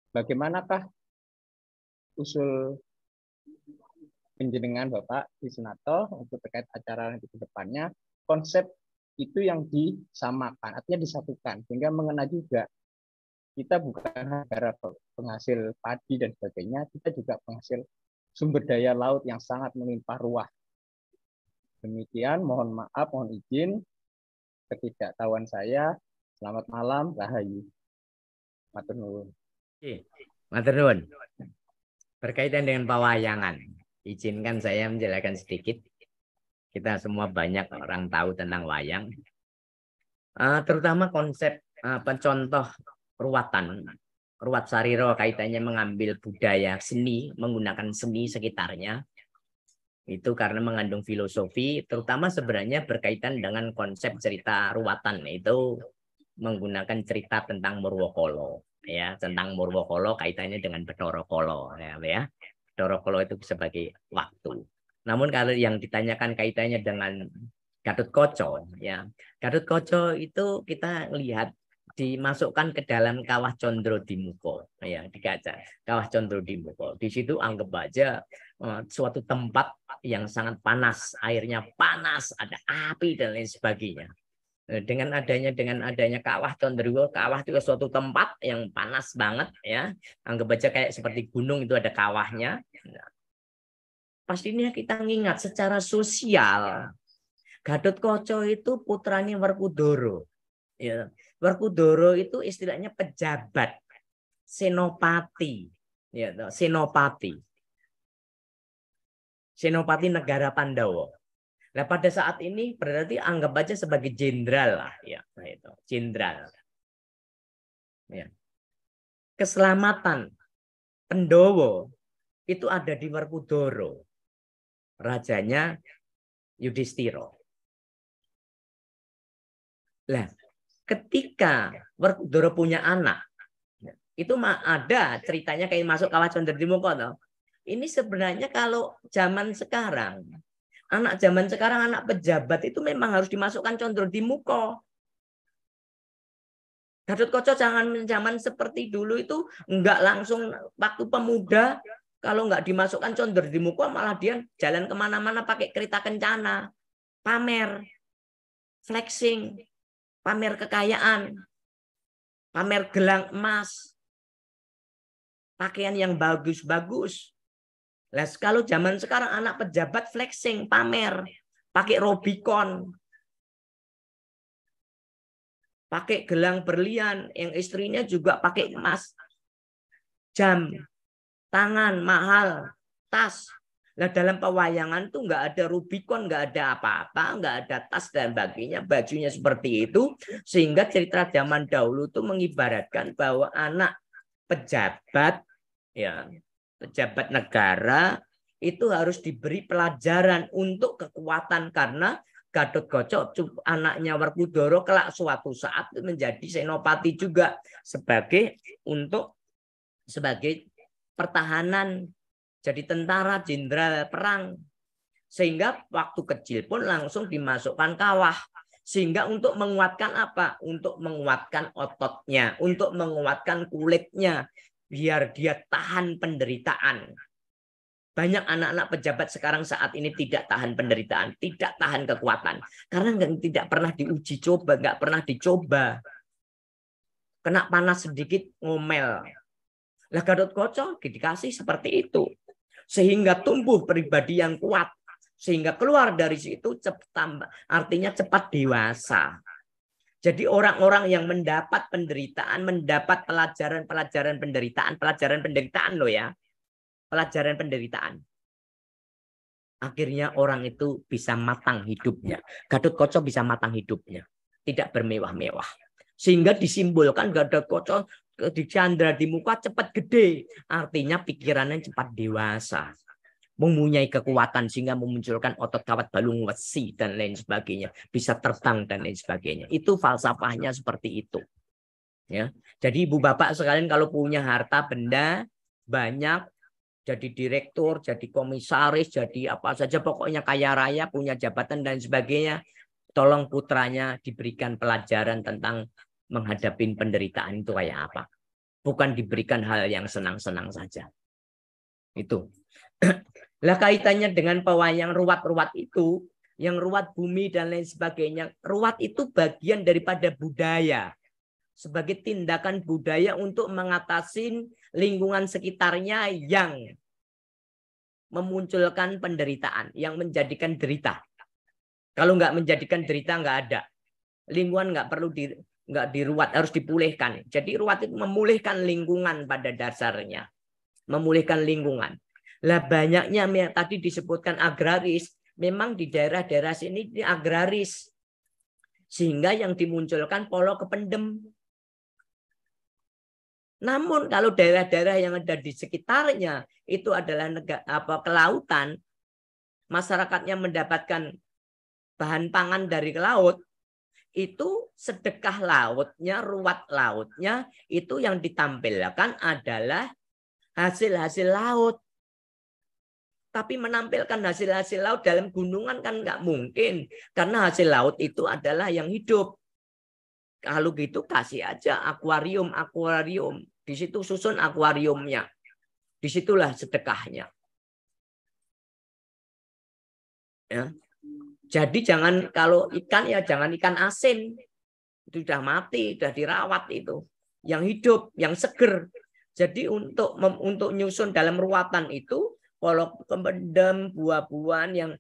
Bagaimanakah usul penjenengan Bapak di Senato untuk terkait acara nanti ke depannya konsep itu yang disamakan, artinya disatukan sehingga mengena juga kita bukan negara penghasil padi dan sebagainya, kita juga penghasil sumber daya laut yang sangat melimpah ruah. Demikian, mohon maaf, mohon izin ketidaktahuan saya. Selamat malam, Rahayu. Maturnuun. nuwun. Berkaitan dengan pawayangan, izinkan saya menjelaskan sedikit. Kita semua banyak orang tahu tentang wayang. Uh, terutama konsep uh, pencontoh ruatan. Ruat Sariro kaitannya mengambil budaya seni, menggunakan seni sekitarnya. Itu karena mengandung filosofi, terutama sebenarnya berkaitan dengan konsep cerita ruatan, itu menggunakan cerita tentang Murwokolo ya tentang Murwokolo kaitannya dengan Bedorokolo ya ya Bedorokolo itu sebagai waktu namun kalau yang ditanyakan kaitannya dengan Gatot Koco, ya Gatot Koco itu kita lihat dimasukkan ke dalam kawah Condro Dimuko, ya di kaca kawah Condro Dimuko. Di situ anggap aja uh, suatu tempat yang sangat panas, airnya panas, ada api dan lain sebagainya. Eh, dengan adanya dengan adanya kawah Condro, kawah itu suatu tempat yang panas banget, ya anggap aja kayak seperti gunung itu ada kawahnya. Nah, pastinya kita ingat secara sosial gadut Koco itu putranya Werkudoro. Ya. Werkudoro itu istilahnya pejabat, senopati, ya, senopati, senopati negara Pandawa. Nah pada saat ini berarti anggap aja sebagai jenderal lah, ya, nah itu jenderal. Ya. Keselamatan pandowo itu ada di Werkudoro rajanya Yudhistiro. Nah, ketika Werkudara punya anak, itu ada ceritanya kayak masuk kawah condro toh. Ini sebenarnya kalau zaman sekarang, anak zaman sekarang anak pejabat itu memang harus dimasukkan Conderdimoko. Gadot kocok jangan zaman seperti dulu itu enggak langsung waktu pemuda kalau nggak dimasukkan condor di muka, malah dia jalan kemana-mana pakai kereta kencana, pamer, flexing, pamer kekayaan, pamer gelang emas, pakaian yang bagus-bagus. Nah, kalau zaman sekarang anak pejabat flexing, pamer, pakai Robicon, pakai gelang berlian, yang istrinya juga pakai emas, jam, tangan mahal, tas. Nah dalam pewayangan tuh nggak ada Rubicon, nggak ada apa-apa, nggak ada tas dan baginya, bajunya seperti itu. Sehingga cerita zaman dahulu tuh mengibaratkan bahwa anak pejabat, ya pejabat negara itu harus diberi pelajaran untuk kekuatan karena Gadot Goco anaknya Werkudara kelak suatu saat menjadi senopati juga sebagai untuk sebagai pertahanan, jadi tentara, jenderal, perang. Sehingga waktu kecil pun langsung dimasukkan kawah. Sehingga untuk menguatkan apa? Untuk menguatkan ototnya, untuk menguatkan kulitnya. Biar dia tahan penderitaan. Banyak anak-anak pejabat sekarang saat ini tidak tahan penderitaan, tidak tahan kekuatan. Karena tidak pernah diuji coba, nggak pernah dicoba. Kena panas sedikit, ngomel lah Gatot Koco dikasih seperti itu. Sehingga tumbuh pribadi yang kuat. Sehingga keluar dari situ cepat, artinya cepat dewasa. Jadi orang-orang yang mendapat penderitaan, mendapat pelajaran-pelajaran penderitaan, pelajaran penderitaan loh ya. Pelajaran penderitaan. Akhirnya orang itu bisa matang hidupnya. Gadot Koco bisa matang hidupnya. Tidak bermewah-mewah. Sehingga disimbolkan Gadot Koco di Chandra di muka cepat gede. Artinya pikirannya cepat dewasa. Mempunyai kekuatan sehingga memunculkan otot kawat balung besi dan lain sebagainya. Bisa terbang dan lain sebagainya. Itu falsafahnya seperti itu. Ya. Jadi ibu bapak sekalian kalau punya harta benda banyak jadi direktur, jadi komisaris, jadi apa saja pokoknya kaya raya, punya jabatan dan sebagainya. Tolong putranya diberikan pelajaran tentang menghadapi penderitaan itu kayak apa. Bukan diberikan hal yang senang-senang saja. Itu. <clears throat> lah kaitannya dengan pewayang ruat-ruat itu, yang ruat bumi dan lain sebagainya, Ruat itu bagian daripada budaya. Sebagai tindakan budaya untuk mengatasi lingkungan sekitarnya yang memunculkan penderitaan, yang menjadikan derita. Kalau nggak menjadikan derita, nggak ada. Lingkungan nggak perlu di, nggak diruat, harus dipulihkan. Jadi ruat itu memulihkan lingkungan pada dasarnya. Memulihkan lingkungan. Lah banyaknya tadi disebutkan agraris, memang di daerah-daerah sini ini agraris. Sehingga yang dimunculkan polo kependem. Namun kalau daerah-daerah yang ada di sekitarnya itu adalah negara, apa kelautan, masyarakatnya mendapatkan bahan pangan dari laut, itu sedekah lautnya, ruat lautnya itu yang ditampilkan adalah hasil-hasil laut. Tapi menampilkan hasil-hasil laut dalam gunungan kan nggak mungkin. Karena hasil laut itu adalah yang hidup. Kalau gitu kasih aja akuarium, akuarium. Di situ susun akuariumnya. Disitulah sedekahnya. Ya, jadi jangan iya. kalau ikan ya jangan ikan asin. Itu sudah mati, sudah dirawat itu. Yang hidup, yang seger. Jadi untuk untuk nyusun dalam ruatan itu kalau kependem buah-buahan yang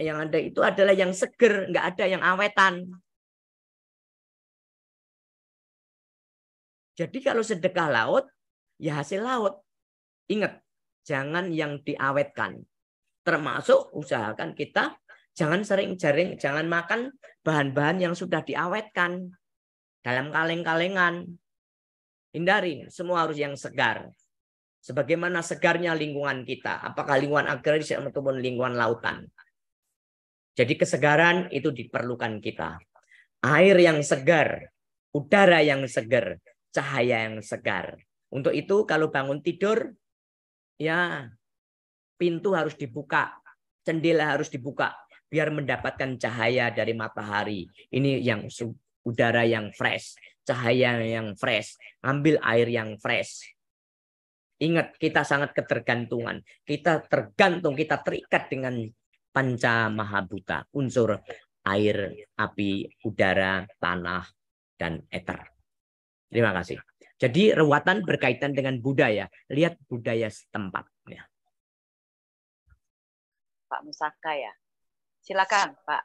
yang ada itu adalah yang seger, nggak ada yang awetan. Jadi kalau sedekah laut, ya hasil laut. Ingat, jangan yang diawetkan. Termasuk usahakan kita jangan sering jaring, jangan makan bahan-bahan yang sudah diawetkan dalam kaleng-kalengan. Hindari, semua harus yang segar. Sebagaimana segarnya lingkungan kita, apakah lingkungan agraris ataupun lingkungan lautan. Jadi kesegaran itu diperlukan kita. Air yang segar, udara yang segar, cahaya yang segar. Untuk itu kalau bangun tidur, ya pintu harus dibuka, jendela harus dibuka, biar mendapatkan cahaya dari matahari. Ini yang udara yang fresh, cahaya yang fresh, ambil air yang fresh. Ingat, kita sangat ketergantungan. Kita tergantung, kita terikat dengan panca mahabuta, unsur air, api, udara, tanah, dan eter. Terima kasih. Jadi ruatan berkaitan dengan budaya. Lihat budaya setempat. Ya. Pak Musaka ya. Silakan, Pak.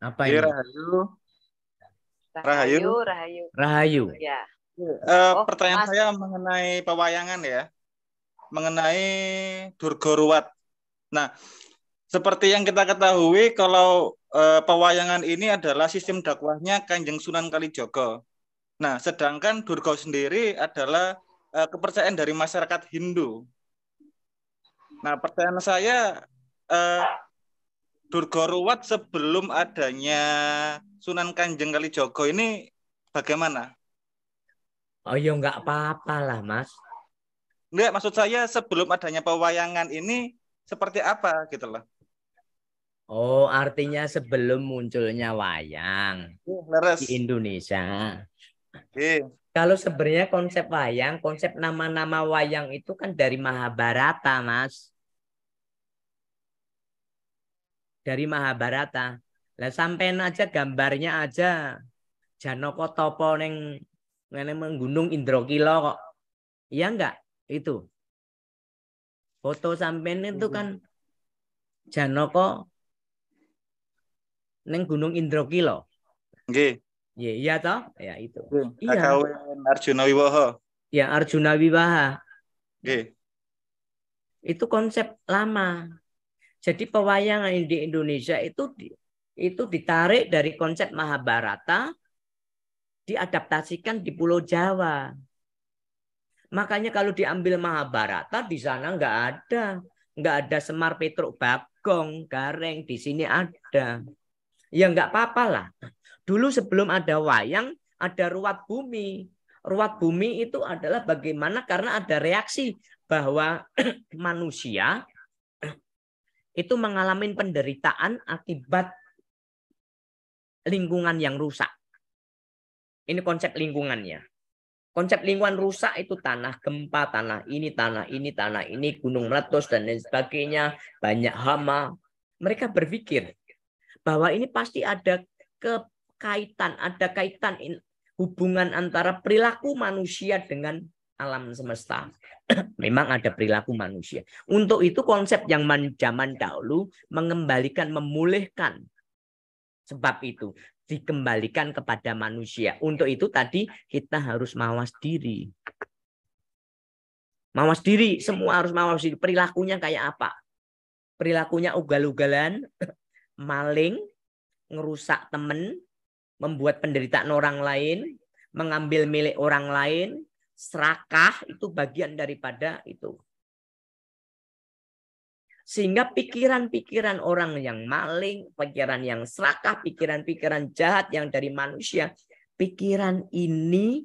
Apa iya, ini? Rahayu. Rahayu. Rahayu. Rahayu. Ya. Uh, oh, pertanyaan mas. saya mengenai pewayangan ya. Mengenai Durga Durgoruat. Nah, seperti yang kita ketahui kalau e, pewayangan ini adalah sistem dakwahnya Kanjeng Sunan Kalijogo. Nah, sedangkan Durga sendiri adalah e, kepercayaan dari masyarakat Hindu. Nah, pertanyaan saya Eh, Durgoruwat sebelum adanya Sunan Kanjeng Kalijogo ini bagaimana? Oh ya nggak apa-apa lah mas. Nggak, maksud saya sebelum adanya pewayangan ini seperti apa gitu loh. Oh, artinya sebelum munculnya wayang Leres. di Indonesia. Oke. Iya. Kalau sebenarnya konsep wayang, konsep nama-nama wayang itu kan dari Mahabharata, Mas. dari Mahabharata. Lah sampean aja gambarnya aja Janoko topo neng ngene menggunung Indrokilo kok. Iya enggak? Itu. Foto sampean itu kan Janoko neng Gunung Indrokilo. Nggih. Iya, iya toh? Ya itu. Nggih. Iya. Arjuna Wiwaha. Ya Arjuna Wiwaha. Nggih. Itu konsep lama. Jadi pewayangan di Indonesia itu itu ditarik dari konsep Mahabharata diadaptasikan di Pulau Jawa. Makanya kalau diambil Mahabharata di sana nggak ada, nggak ada Semar Petruk Bagong Gareng di sini ada. Ya nggak apa-apa lah. Dulu sebelum ada wayang ada ruat bumi. Ruat bumi itu adalah bagaimana karena ada reaksi bahwa <clears throat> manusia itu mengalami penderitaan akibat lingkungan yang rusak. Ini konsep lingkungannya. Konsep lingkungan rusak itu tanah gempa, tanah ini, tanah ini, tanah ini, gunung meletus, dan lain sebagainya, banyak hama. Mereka berpikir bahwa ini pasti ada kekaitan, ada kaitan hubungan antara perilaku manusia dengan alam semesta. <clears throat> Memang ada perilaku manusia. Untuk itu konsep yang zaman dahulu mengembalikan, memulihkan. Sebab itu dikembalikan kepada manusia. Untuk itu tadi kita harus mawas diri. Mawas diri, semua harus mawas diri. Perilakunya kayak apa? Perilakunya ugal-ugalan, <clears throat> maling, ngerusak temen, membuat penderitaan orang lain, mengambil milik orang lain, serakah itu bagian daripada itu. Sehingga pikiran-pikiran orang yang maling, pikiran yang serakah, pikiran-pikiran jahat yang dari manusia, pikiran ini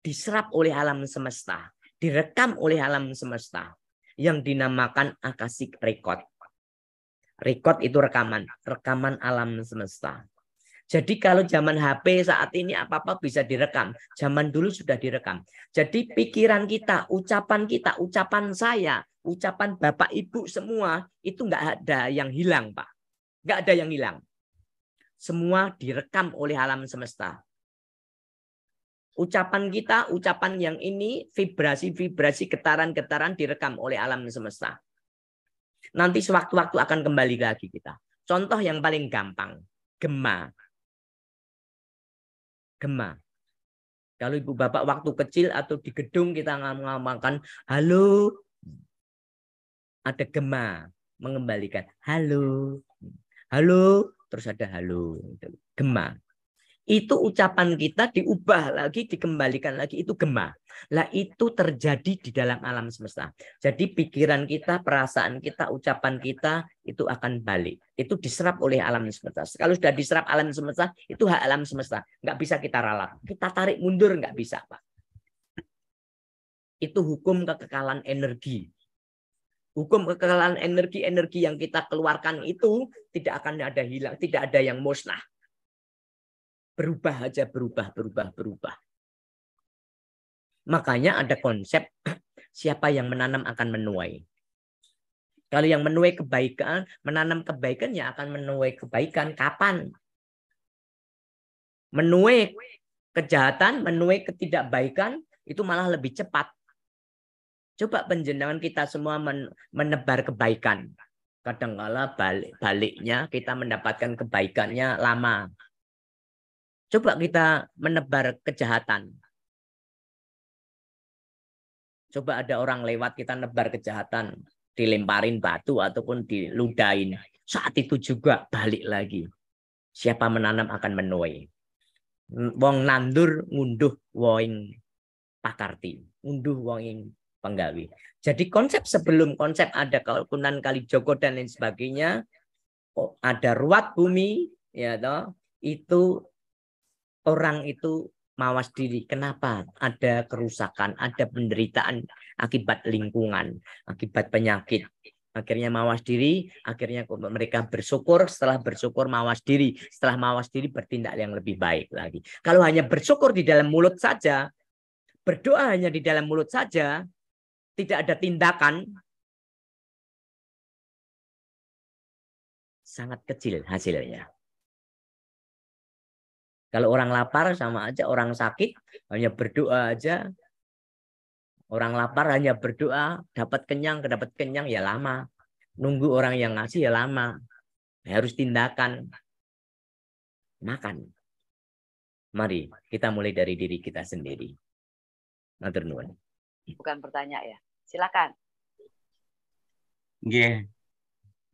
diserap oleh alam semesta, direkam oleh alam semesta yang dinamakan akasik rekod. Rekod itu rekaman, rekaman alam semesta. Jadi kalau zaman HP saat ini apa-apa bisa direkam. Zaman dulu sudah direkam. Jadi pikiran kita, ucapan kita, ucapan saya, ucapan Bapak Ibu semua itu nggak ada yang hilang Pak. Nggak ada yang hilang. Semua direkam oleh alam semesta. Ucapan kita, ucapan yang ini, vibrasi-vibrasi, getaran-getaran direkam oleh alam semesta. Nanti sewaktu-waktu akan kembali lagi kita. Contoh yang paling gampang, gema. Gema. Kalau ibu bapak waktu kecil atau di gedung kita mengamalkan halo, ada gema mengembalikan halo, halo, terus ada halo, gema itu ucapan kita diubah lagi, dikembalikan lagi, itu gema. Lah itu terjadi di dalam alam semesta. Jadi pikiran kita, perasaan kita, ucapan kita itu akan balik. Itu diserap oleh alam semesta. Kalau sudah diserap alam semesta, itu hak alam semesta. Nggak bisa kita ralat. Kita tarik mundur nggak bisa, Pak. Itu hukum kekekalan energi. Hukum kekekalan energi, energi yang kita keluarkan itu tidak akan ada hilang, tidak ada yang musnah berubah aja berubah berubah berubah. Makanya ada konsep siapa yang menanam akan menuai. Kalau yang menuai kebaikan, menanam kebaikan ya akan menuai kebaikan kapan? Menuai kejahatan, menuai ketidakbaikan itu malah lebih cepat. Coba penjenangan kita semua menebar kebaikan. Kadangkala balik baliknya kita mendapatkan kebaikannya lama. Coba kita menebar kejahatan. Coba ada orang lewat kita nebar kejahatan, dilemparin batu ataupun diludain Saat itu juga balik lagi. Siapa menanam akan menuai. Wong nandur ngunduh woing pakarti, ngunduh woing penggawi. Jadi konsep sebelum konsep ada kalkunan kali Joko dan lain sebagainya, ada ruat bumi ya toh itu orang itu mawas diri. Kenapa? Ada kerusakan, ada penderitaan akibat lingkungan, akibat penyakit. Akhirnya mawas diri, akhirnya mereka bersyukur, setelah bersyukur mawas diri, setelah mawas diri bertindak yang lebih baik lagi. Kalau hanya bersyukur di dalam mulut saja, berdoa hanya di dalam mulut saja, tidak ada tindakan, sangat kecil hasilnya. Kalau orang lapar sama aja, orang sakit hanya berdoa aja. Orang lapar hanya berdoa, dapat kenyang, dapat kenyang ya lama. Nunggu orang yang ngasih ya lama. Ya harus tindakan. Makan. Mari kita mulai dari diri kita sendiri. Matur nuwun. Bukan bertanya ya. Silakan. Nggih.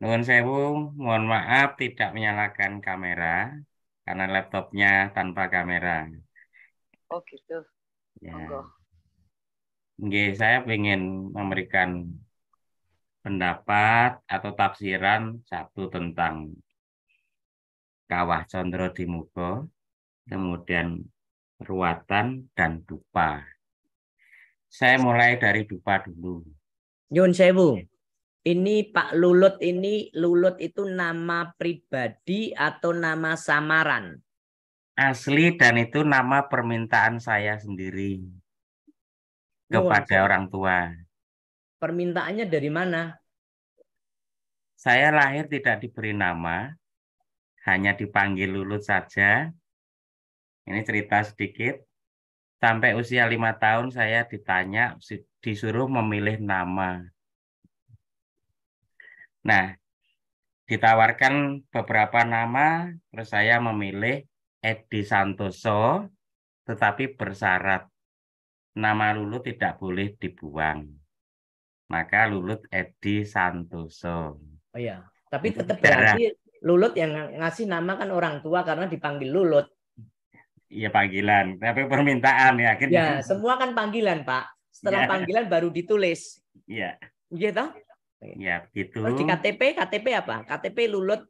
Nuwun sewu, mohon maaf tidak menyalakan kamera karena laptopnya tanpa kamera. Oh gitu. Ya. Oke, saya ingin memberikan pendapat atau tafsiran satu tentang Kawah Condro Mugo, kemudian Ruatan dan Dupa. Saya mulai dari Dupa dulu. Yun Sewu ini Pak Lulut ini Lulut itu nama pribadi atau nama samaran? Asli dan itu nama permintaan saya sendiri kepada orang tua. Permintaannya dari mana? Saya lahir tidak diberi nama, hanya dipanggil Lulut saja. Ini cerita sedikit. Sampai usia lima tahun saya ditanya disuruh memilih nama Nah, ditawarkan beberapa nama, terus saya memilih Edi Santoso, tetapi bersyarat nama Lulut tidak boleh dibuang. Maka Lulut Edi Santoso. Oh iya, tapi tetap berarti Lulut yang ngasih nama kan orang tua karena dipanggil Lulut. Iya panggilan, tapi permintaan ya. Akhirnya. Ya, semua kan panggilan Pak. Setelah ya. panggilan baru ditulis. Iya. Iya toh? Iya, ya, begitu. Terus di KTP, KTP apa? KTP Lulut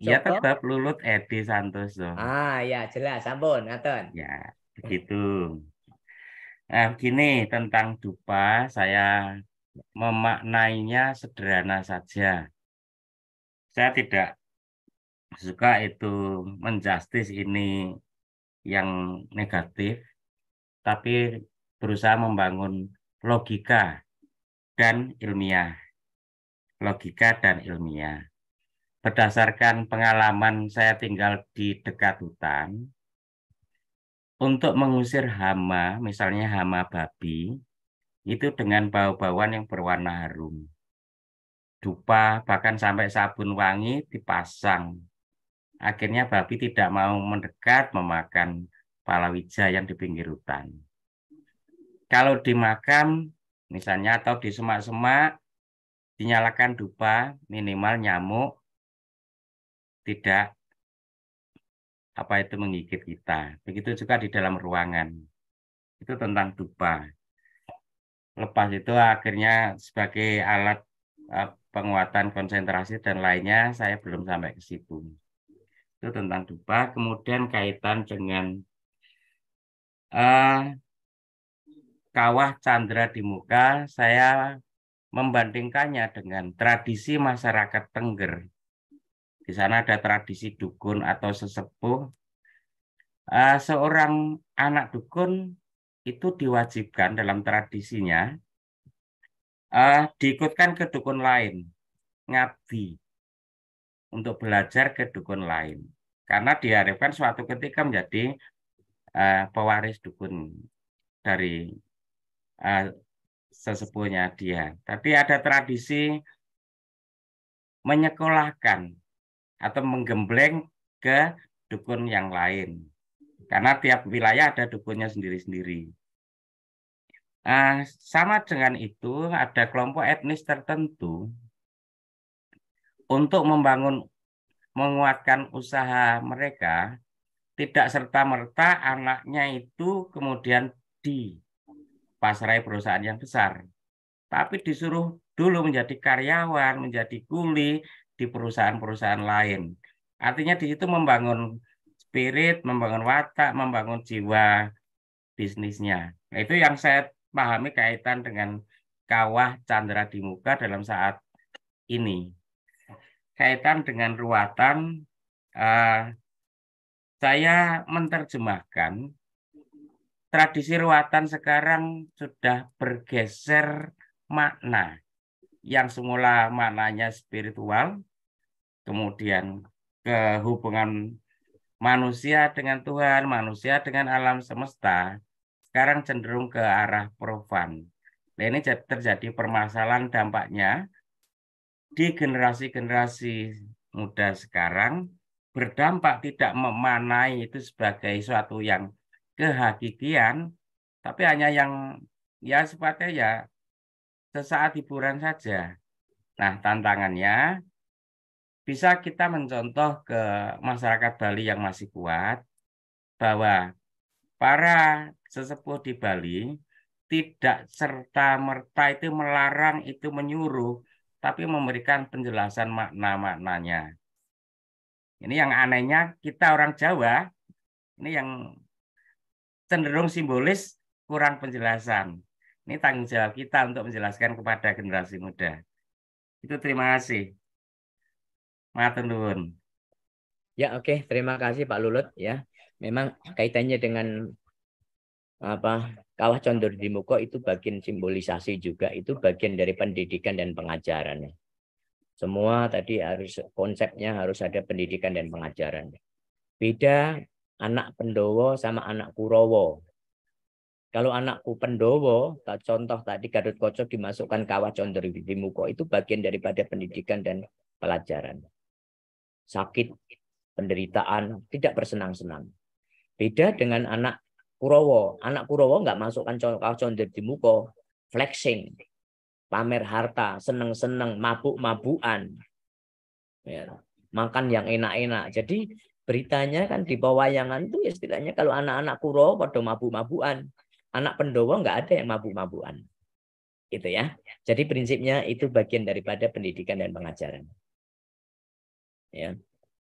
ya tetap Lulut Edi Santoso. Ah, ya jelas. Sampun, ngaten. Ya, begitu. Nah, begini tentang dupa saya memaknainya sederhana saja. Saya tidak suka itu menjustis ini yang negatif, tapi berusaha membangun logika dan ilmiah logika dan ilmiah. Berdasarkan pengalaman saya tinggal di dekat hutan, untuk mengusir hama, misalnya hama babi, itu dengan bau-bauan yang berwarna harum. Dupa, bahkan sampai sabun wangi dipasang. Akhirnya babi tidak mau mendekat memakan palawija yang di pinggir hutan. Kalau di makam, misalnya atau di semak-semak, Dinyalakan dupa minimal nyamuk tidak apa itu menggigit kita. Begitu juga di dalam ruangan. Itu tentang dupa. Lepas itu akhirnya sebagai alat eh, penguatan konsentrasi dan lainnya saya belum sampai ke situ. Itu tentang dupa. Kemudian kaitan dengan uh, kawah Chandra di muka, saya membandingkannya dengan tradisi masyarakat Tengger. Di sana ada tradisi dukun atau sesepuh. Eh, seorang anak dukun itu diwajibkan dalam tradisinya eh, diikutkan ke dukun lain, ngabdi untuk belajar ke dukun lain. Karena diharapkan suatu ketika menjadi eh, pewaris dukun dari sesepuhnya dia. Tapi ada tradisi menyekolahkan atau menggembleng ke dukun yang lain. Karena tiap wilayah ada dukunnya sendiri-sendiri. Nah, sama dengan itu, ada kelompok etnis tertentu untuk membangun, menguatkan usaha mereka, tidak serta-merta anaknya itu kemudian di pasrai perusahaan yang besar. Tapi disuruh dulu menjadi karyawan, menjadi kuli di perusahaan-perusahaan lain. Artinya di situ membangun spirit, membangun watak, membangun jiwa bisnisnya. Nah, itu yang saya pahami kaitan dengan kawah Chandra di muka dalam saat ini. Kaitan dengan ruatan, uh, saya menerjemahkan tradisi ruatan sekarang sudah bergeser makna yang semula maknanya spiritual kemudian kehubungan manusia dengan Tuhan, manusia dengan alam semesta sekarang cenderung ke arah profan. Nah, ini terjadi permasalahan dampaknya di generasi-generasi muda sekarang berdampak tidak memanai itu sebagai suatu yang kehakikian, tapi hanya yang ya sepatnya ya sesaat hiburan saja. Nah, tantangannya bisa kita mencontoh ke masyarakat Bali yang masih kuat bahwa para sesepuh di Bali tidak serta merta itu melarang itu menyuruh tapi memberikan penjelasan makna-maknanya. Ini yang anehnya kita orang Jawa ini yang cenderung simbolis, kurang penjelasan. Ini tanggung jawab kita untuk menjelaskan kepada generasi muda. Itu terima kasih. Matur Ya, oke, okay. terima kasih Pak Lulut ya. Memang kaitannya dengan apa kawah condor di Muko itu bagian simbolisasi juga itu bagian dari pendidikan dan pengajaran semua tadi harus konsepnya harus ada pendidikan dan pengajaran beda anak Pendowo sama anak Kurowo. Kalau anakku Pendowo, contoh tadi Gadot Koco dimasukkan kawah condori di muka, itu bagian daripada pendidikan dan pelajaran. Sakit, penderitaan, tidak bersenang-senang. Beda dengan anak Kurowo. Anak Kurowo nggak masukkan kawah condori di muka, flexing, pamer harta, seneng-seneng, mabuk-mabuan, ya, makan yang enak-enak. Jadi beritanya kan di pewayangan itu ya setidaknya kalau anak-anak kuro pada mabu-mabuan. Anak pendowo nggak ada yang mabu-mabuan. Gitu ya. Jadi prinsipnya itu bagian daripada pendidikan dan pengajaran. Ya.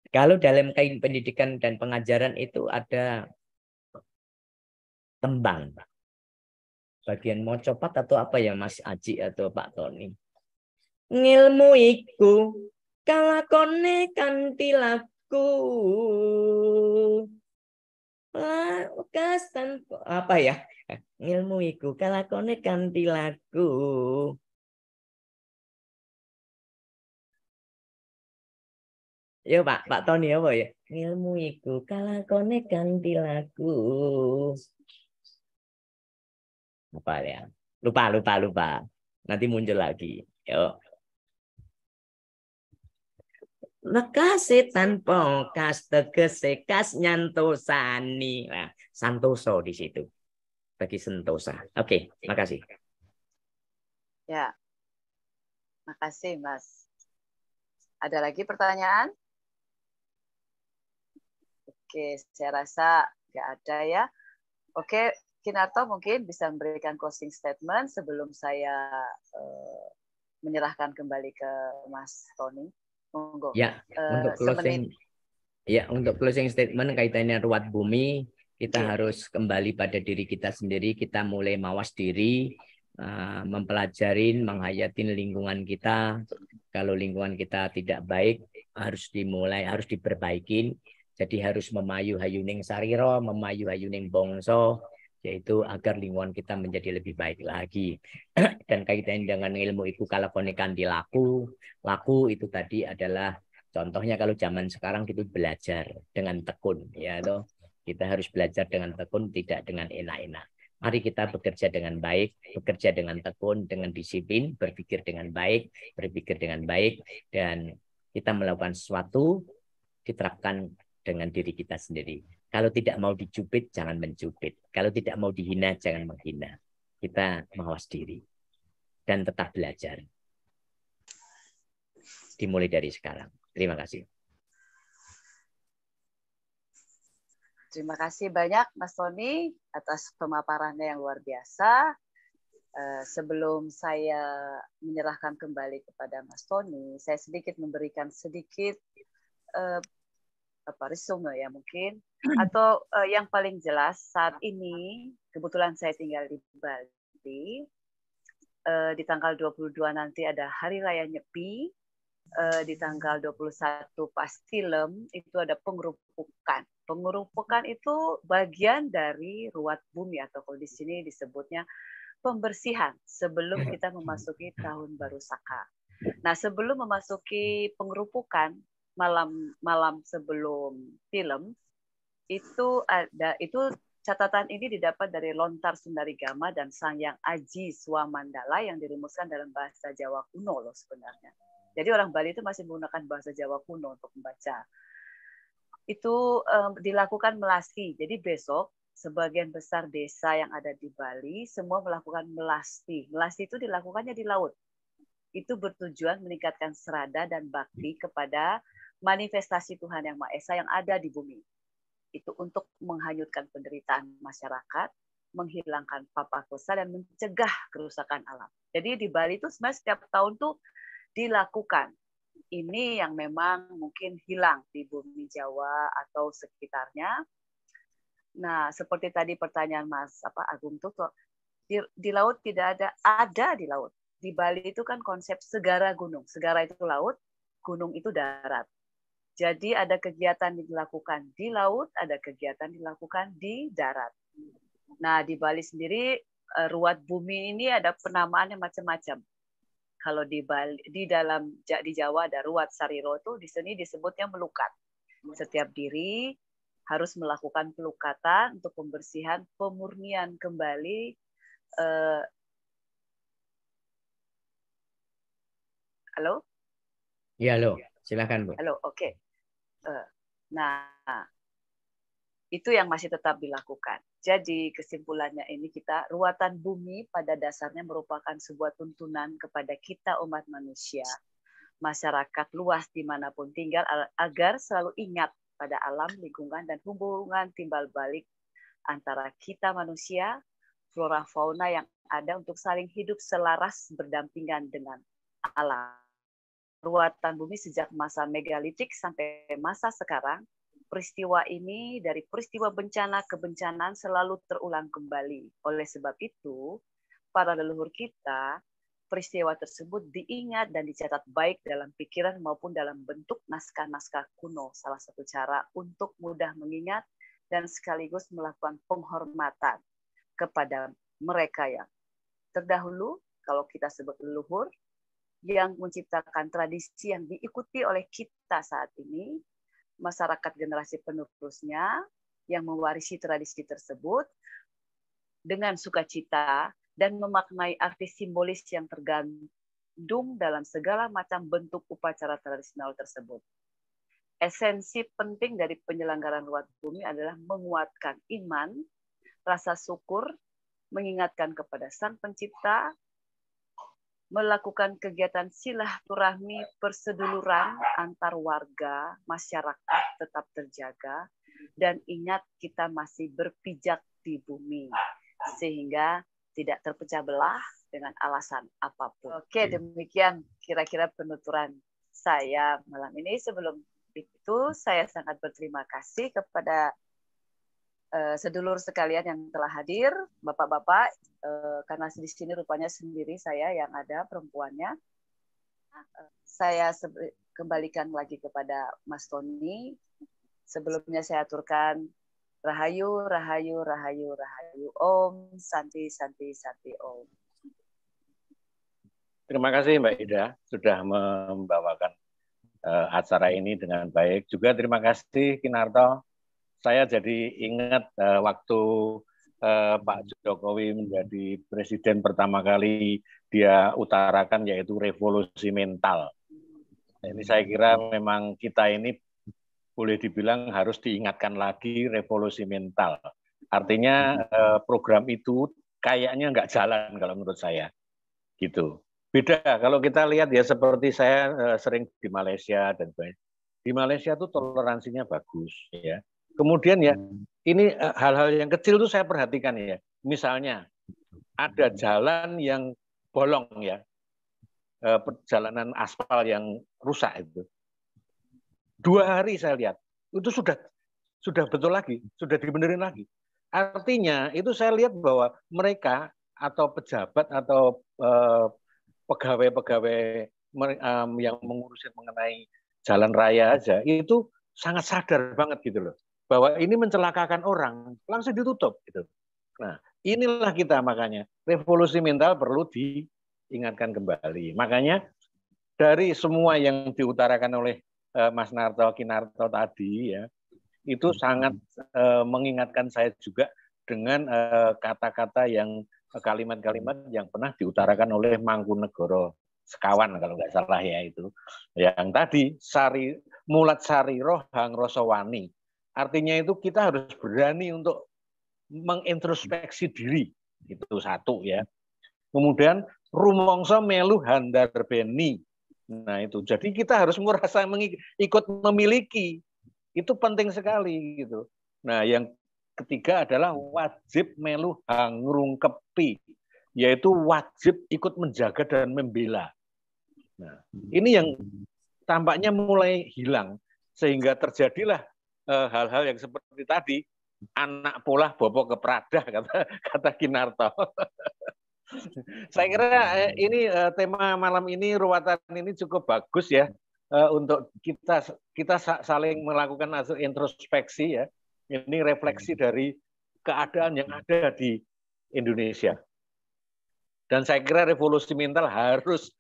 Kalau dalam kain pendidikan dan pengajaran itu ada tembang. Bagian mau copat atau apa ya Mas Aji atau Pak Tony. Ngilmu iku kalakone kantilah ku bekas apa ya ilmu iku kalakone kanti laku Yo Pak, Pak Tony apa ya? Ilmu iku kalakone kanti laku. Apa ya? Lupa, lupa, lupa. Nanti muncul lagi. Yo, Nekase tanpa kas tegese kas nyantosani. Nah, santoso di situ. Bagi sentosa. Oke, okay, makasih. Ya. Makasih, Mas. Ada lagi pertanyaan? Oke, saya rasa nggak ada ya. Oke, Kinarto mungkin bisa memberikan closing statement sebelum saya uh, menyerahkan kembali ke Mas Tony. Monggo. Ya, uh, untuk closing semenit. Ya, untuk closing statement kaitannya ruat bumi, kita ya. harus kembali pada diri kita sendiri, kita mulai mawas diri, uh, mempelajarin, menghayatin lingkungan kita. Kalau lingkungan kita tidak baik, harus dimulai, harus diperbaikin. Jadi harus memayu hayuning sariro, memayu hayuning bongso, yaitu agar lingkungan kita menjadi lebih baik lagi. <clears throat> Dan kaitannya dengan ilmu itu kalau di dilaku laku itu tadi adalah contohnya kalau zaman sekarang kita belajar dengan tekun ya toh. Kita harus belajar dengan tekun tidak dengan enak-enak. Mari kita bekerja dengan baik, bekerja dengan tekun, dengan disiplin, berpikir dengan baik, berpikir dengan baik dan kita melakukan sesuatu diterapkan dengan diri kita sendiri. Kalau tidak mau dicubit, jangan mencubit. Kalau tidak mau dihina, jangan menghina. Kita mawas diri dan tetap belajar. Dimulai dari sekarang. Terima kasih. Terima kasih banyak Mas Tony atas pemaparannya yang luar biasa. Eh, sebelum saya menyerahkan kembali kepada Mas Tony, saya sedikit memberikan sedikit eh, Parisume ya mungkin hmm. atau uh, yang paling jelas saat ini kebetulan saya tinggal di Bali uh, di tanggal 22 nanti ada hari raya Nyepi uh, di tanggal 21 pas film itu ada pengerupukan pengerupukan itu bagian dari ruat bumi atau kalau di sini disebutnya pembersihan sebelum hmm. kita memasuki hmm. tahun baru Saka. Nah, sebelum memasuki pengerupukan, malam malam sebelum film itu ada itu catatan ini didapat dari Lontar Sundari Gama dan Sang Yang Aji Swamandala yang dirumuskan dalam bahasa Jawa kuno loh sebenarnya. Jadi orang Bali itu masih menggunakan bahasa Jawa kuno untuk membaca. Itu um, dilakukan melasti. Jadi besok sebagian besar desa yang ada di Bali semua melakukan melasti. Melasti itu dilakukannya di laut. Itu bertujuan meningkatkan serada dan bakti kepada manifestasi Tuhan Yang Maha Esa yang ada di bumi. Itu untuk menghanyutkan penderitaan masyarakat, menghilangkan papa kosa dan mencegah kerusakan alam. Jadi di Bali itu sebenarnya setiap tahun tuh dilakukan. Ini yang memang mungkin hilang di bumi Jawa atau sekitarnya. Nah, seperti tadi pertanyaan Mas apa Agung tuh di, di laut tidak ada ada di laut. Di Bali itu kan konsep segara gunung. Segara itu laut, gunung itu darat. Jadi ada kegiatan dilakukan di laut, ada kegiatan dilakukan di darat. Nah, di Bali sendiri eh, ruat bumi ini ada penamaannya macam-macam. Kalau di Bali, di dalam di Jawa ada ruat sariro itu di sini disebutnya melukat. Setiap diri harus melakukan pelukatan untuk pembersihan, pemurnian kembali eh, Halo? Ya, halo. Silakan, Bu. Halo, oke. Okay. Eh, nah, itu yang masih tetap dilakukan. Jadi kesimpulannya ini kita ruatan bumi pada dasarnya merupakan sebuah tuntunan kepada kita umat manusia, masyarakat luas dimanapun tinggal agar selalu ingat pada alam, lingkungan, dan hubungan timbal balik antara kita manusia, flora fauna yang ada untuk saling hidup selaras berdampingan dengan alam ruatan bumi sejak masa megalitik sampai masa sekarang, peristiwa ini dari peristiwa bencana ke bencanaan selalu terulang kembali. Oleh sebab itu, para leluhur kita, peristiwa tersebut diingat dan dicatat baik dalam pikiran maupun dalam bentuk naskah-naskah kuno. Salah satu cara untuk mudah mengingat dan sekaligus melakukan penghormatan kepada mereka yang terdahulu kalau kita sebut leluhur yang menciptakan tradisi yang diikuti oleh kita saat ini, masyarakat generasi penerusnya yang mewarisi tradisi tersebut dengan sukacita dan memaknai arti simbolis yang tergandung dalam segala macam bentuk upacara tradisional tersebut. Esensi penting dari penyelenggaraan ruat bumi adalah menguatkan iman, rasa syukur, mengingatkan kepada Sang Pencipta, melakukan kegiatan silaturahmi perseduluran antar warga, masyarakat tetap terjaga, dan ingat kita masih berpijak di bumi, sehingga tidak terpecah belah dengan alasan apapun. Oke, iya. demikian kira-kira penuturan saya malam ini. Sebelum itu, saya sangat berterima kasih kepada Eh, sedulur sekalian yang telah hadir, bapak-bapak, eh, karena di sini rupanya sendiri saya yang ada perempuannya. Eh, saya kembalikan lagi kepada Mas Tony. Sebelumnya saya aturkan Rahayu, Rahayu, Rahayu, Rahayu, Om, Santi, Santi, Santi, Om. Terima kasih Mbak Ida sudah membawakan acara ini dengan baik. Juga terima kasih Kinarto saya jadi ingat uh, waktu uh, Pak Jokowi menjadi presiden pertama kali dia utarakan yaitu revolusi mental. Ini saya kira memang kita ini boleh dibilang harus diingatkan lagi revolusi mental. Artinya uh, program itu kayaknya nggak jalan kalau menurut saya. Gitu. Beda kalau kita lihat ya seperti saya uh, sering di Malaysia dan banyak di Malaysia itu toleransinya bagus ya Kemudian ya, hmm. ini eh, hal-hal yang kecil tuh saya perhatikan ya. Misalnya ada hmm. jalan yang bolong ya, eh, perjalanan aspal yang rusak itu. Dua hari saya lihat itu sudah sudah betul lagi, sudah dibenerin lagi. Artinya itu saya lihat bahwa mereka atau pejabat atau eh, pegawai-pegawai yang mengurusin mengenai jalan raya aja itu sangat sadar banget gitu loh bahwa ini mencelakakan orang, langsung ditutup gitu. Nah, inilah kita makanya revolusi mental perlu diingatkan kembali. Makanya dari semua yang diutarakan oleh eh, Mas Narto Kinarto tadi ya, itu hmm. sangat eh, mengingatkan saya juga dengan eh, kata-kata yang kalimat-kalimat yang pernah diutarakan oleh Mangkunegoro sekawan kalau nggak salah ya itu yang tadi sari mulat sari rohang rosowani Artinya itu kita harus berani untuk mengintrospeksi diri. Itu satu ya. Kemudian rumongso melu handar beni. Nah itu. Jadi kita harus merasa ikut memiliki. Itu penting sekali gitu. Nah yang ketiga adalah wajib melu hangrung kepi. Yaitu wajib ikut menjaga dan membela. Nah, ini yang tampaknya mulai hilang sehingga terjadilah Eh, hal-hal yang seperti tadi anak pola bobok ke Prada <laughs> kata kata Kinarto. <laughs> Saya kira eh, ini eh, tema malam ini ruwatan ini cukup bagus ya untuk kita kita saling melakukan introspeksi ya. Ini refleksi dari keadaan yang ada di Indonesia. Dan saya kira revolusi mental harus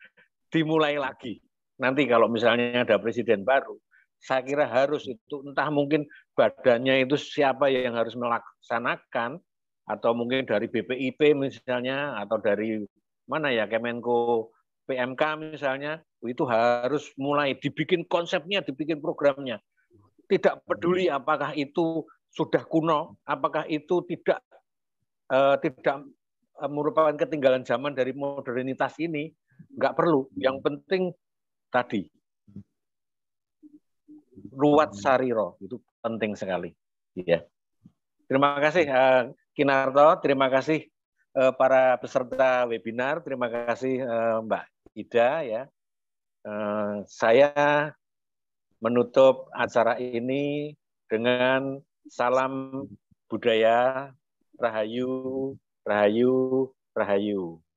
dimulai lagi. Nanti kalau misalnya ada presiden baru, saya kira harus itu entah mungkin badannya itu siapa yang harus melaksanakan atau mungkin dari BPIP misalnya atau dari mana ya Kemenko PMK misalnya itu harus mulai dibikin konsepnya, dibikin programnya. Tidak peduli apakah itu sudah kuno, apakah itu tidak uh, tidak eh, merupakan ketinggalan zaman dari modernitas ini, nggak perlu. Yang penting tadi ruwat hmm. sariro itu penting sekali ya terima kasih uh, Kinarto terima kasih uh, para peserta webinar terima kasih uh, Mbak Ida ya uh, saya menutup acara ini dengan salam budaya Rahayu Rahayu Rahayu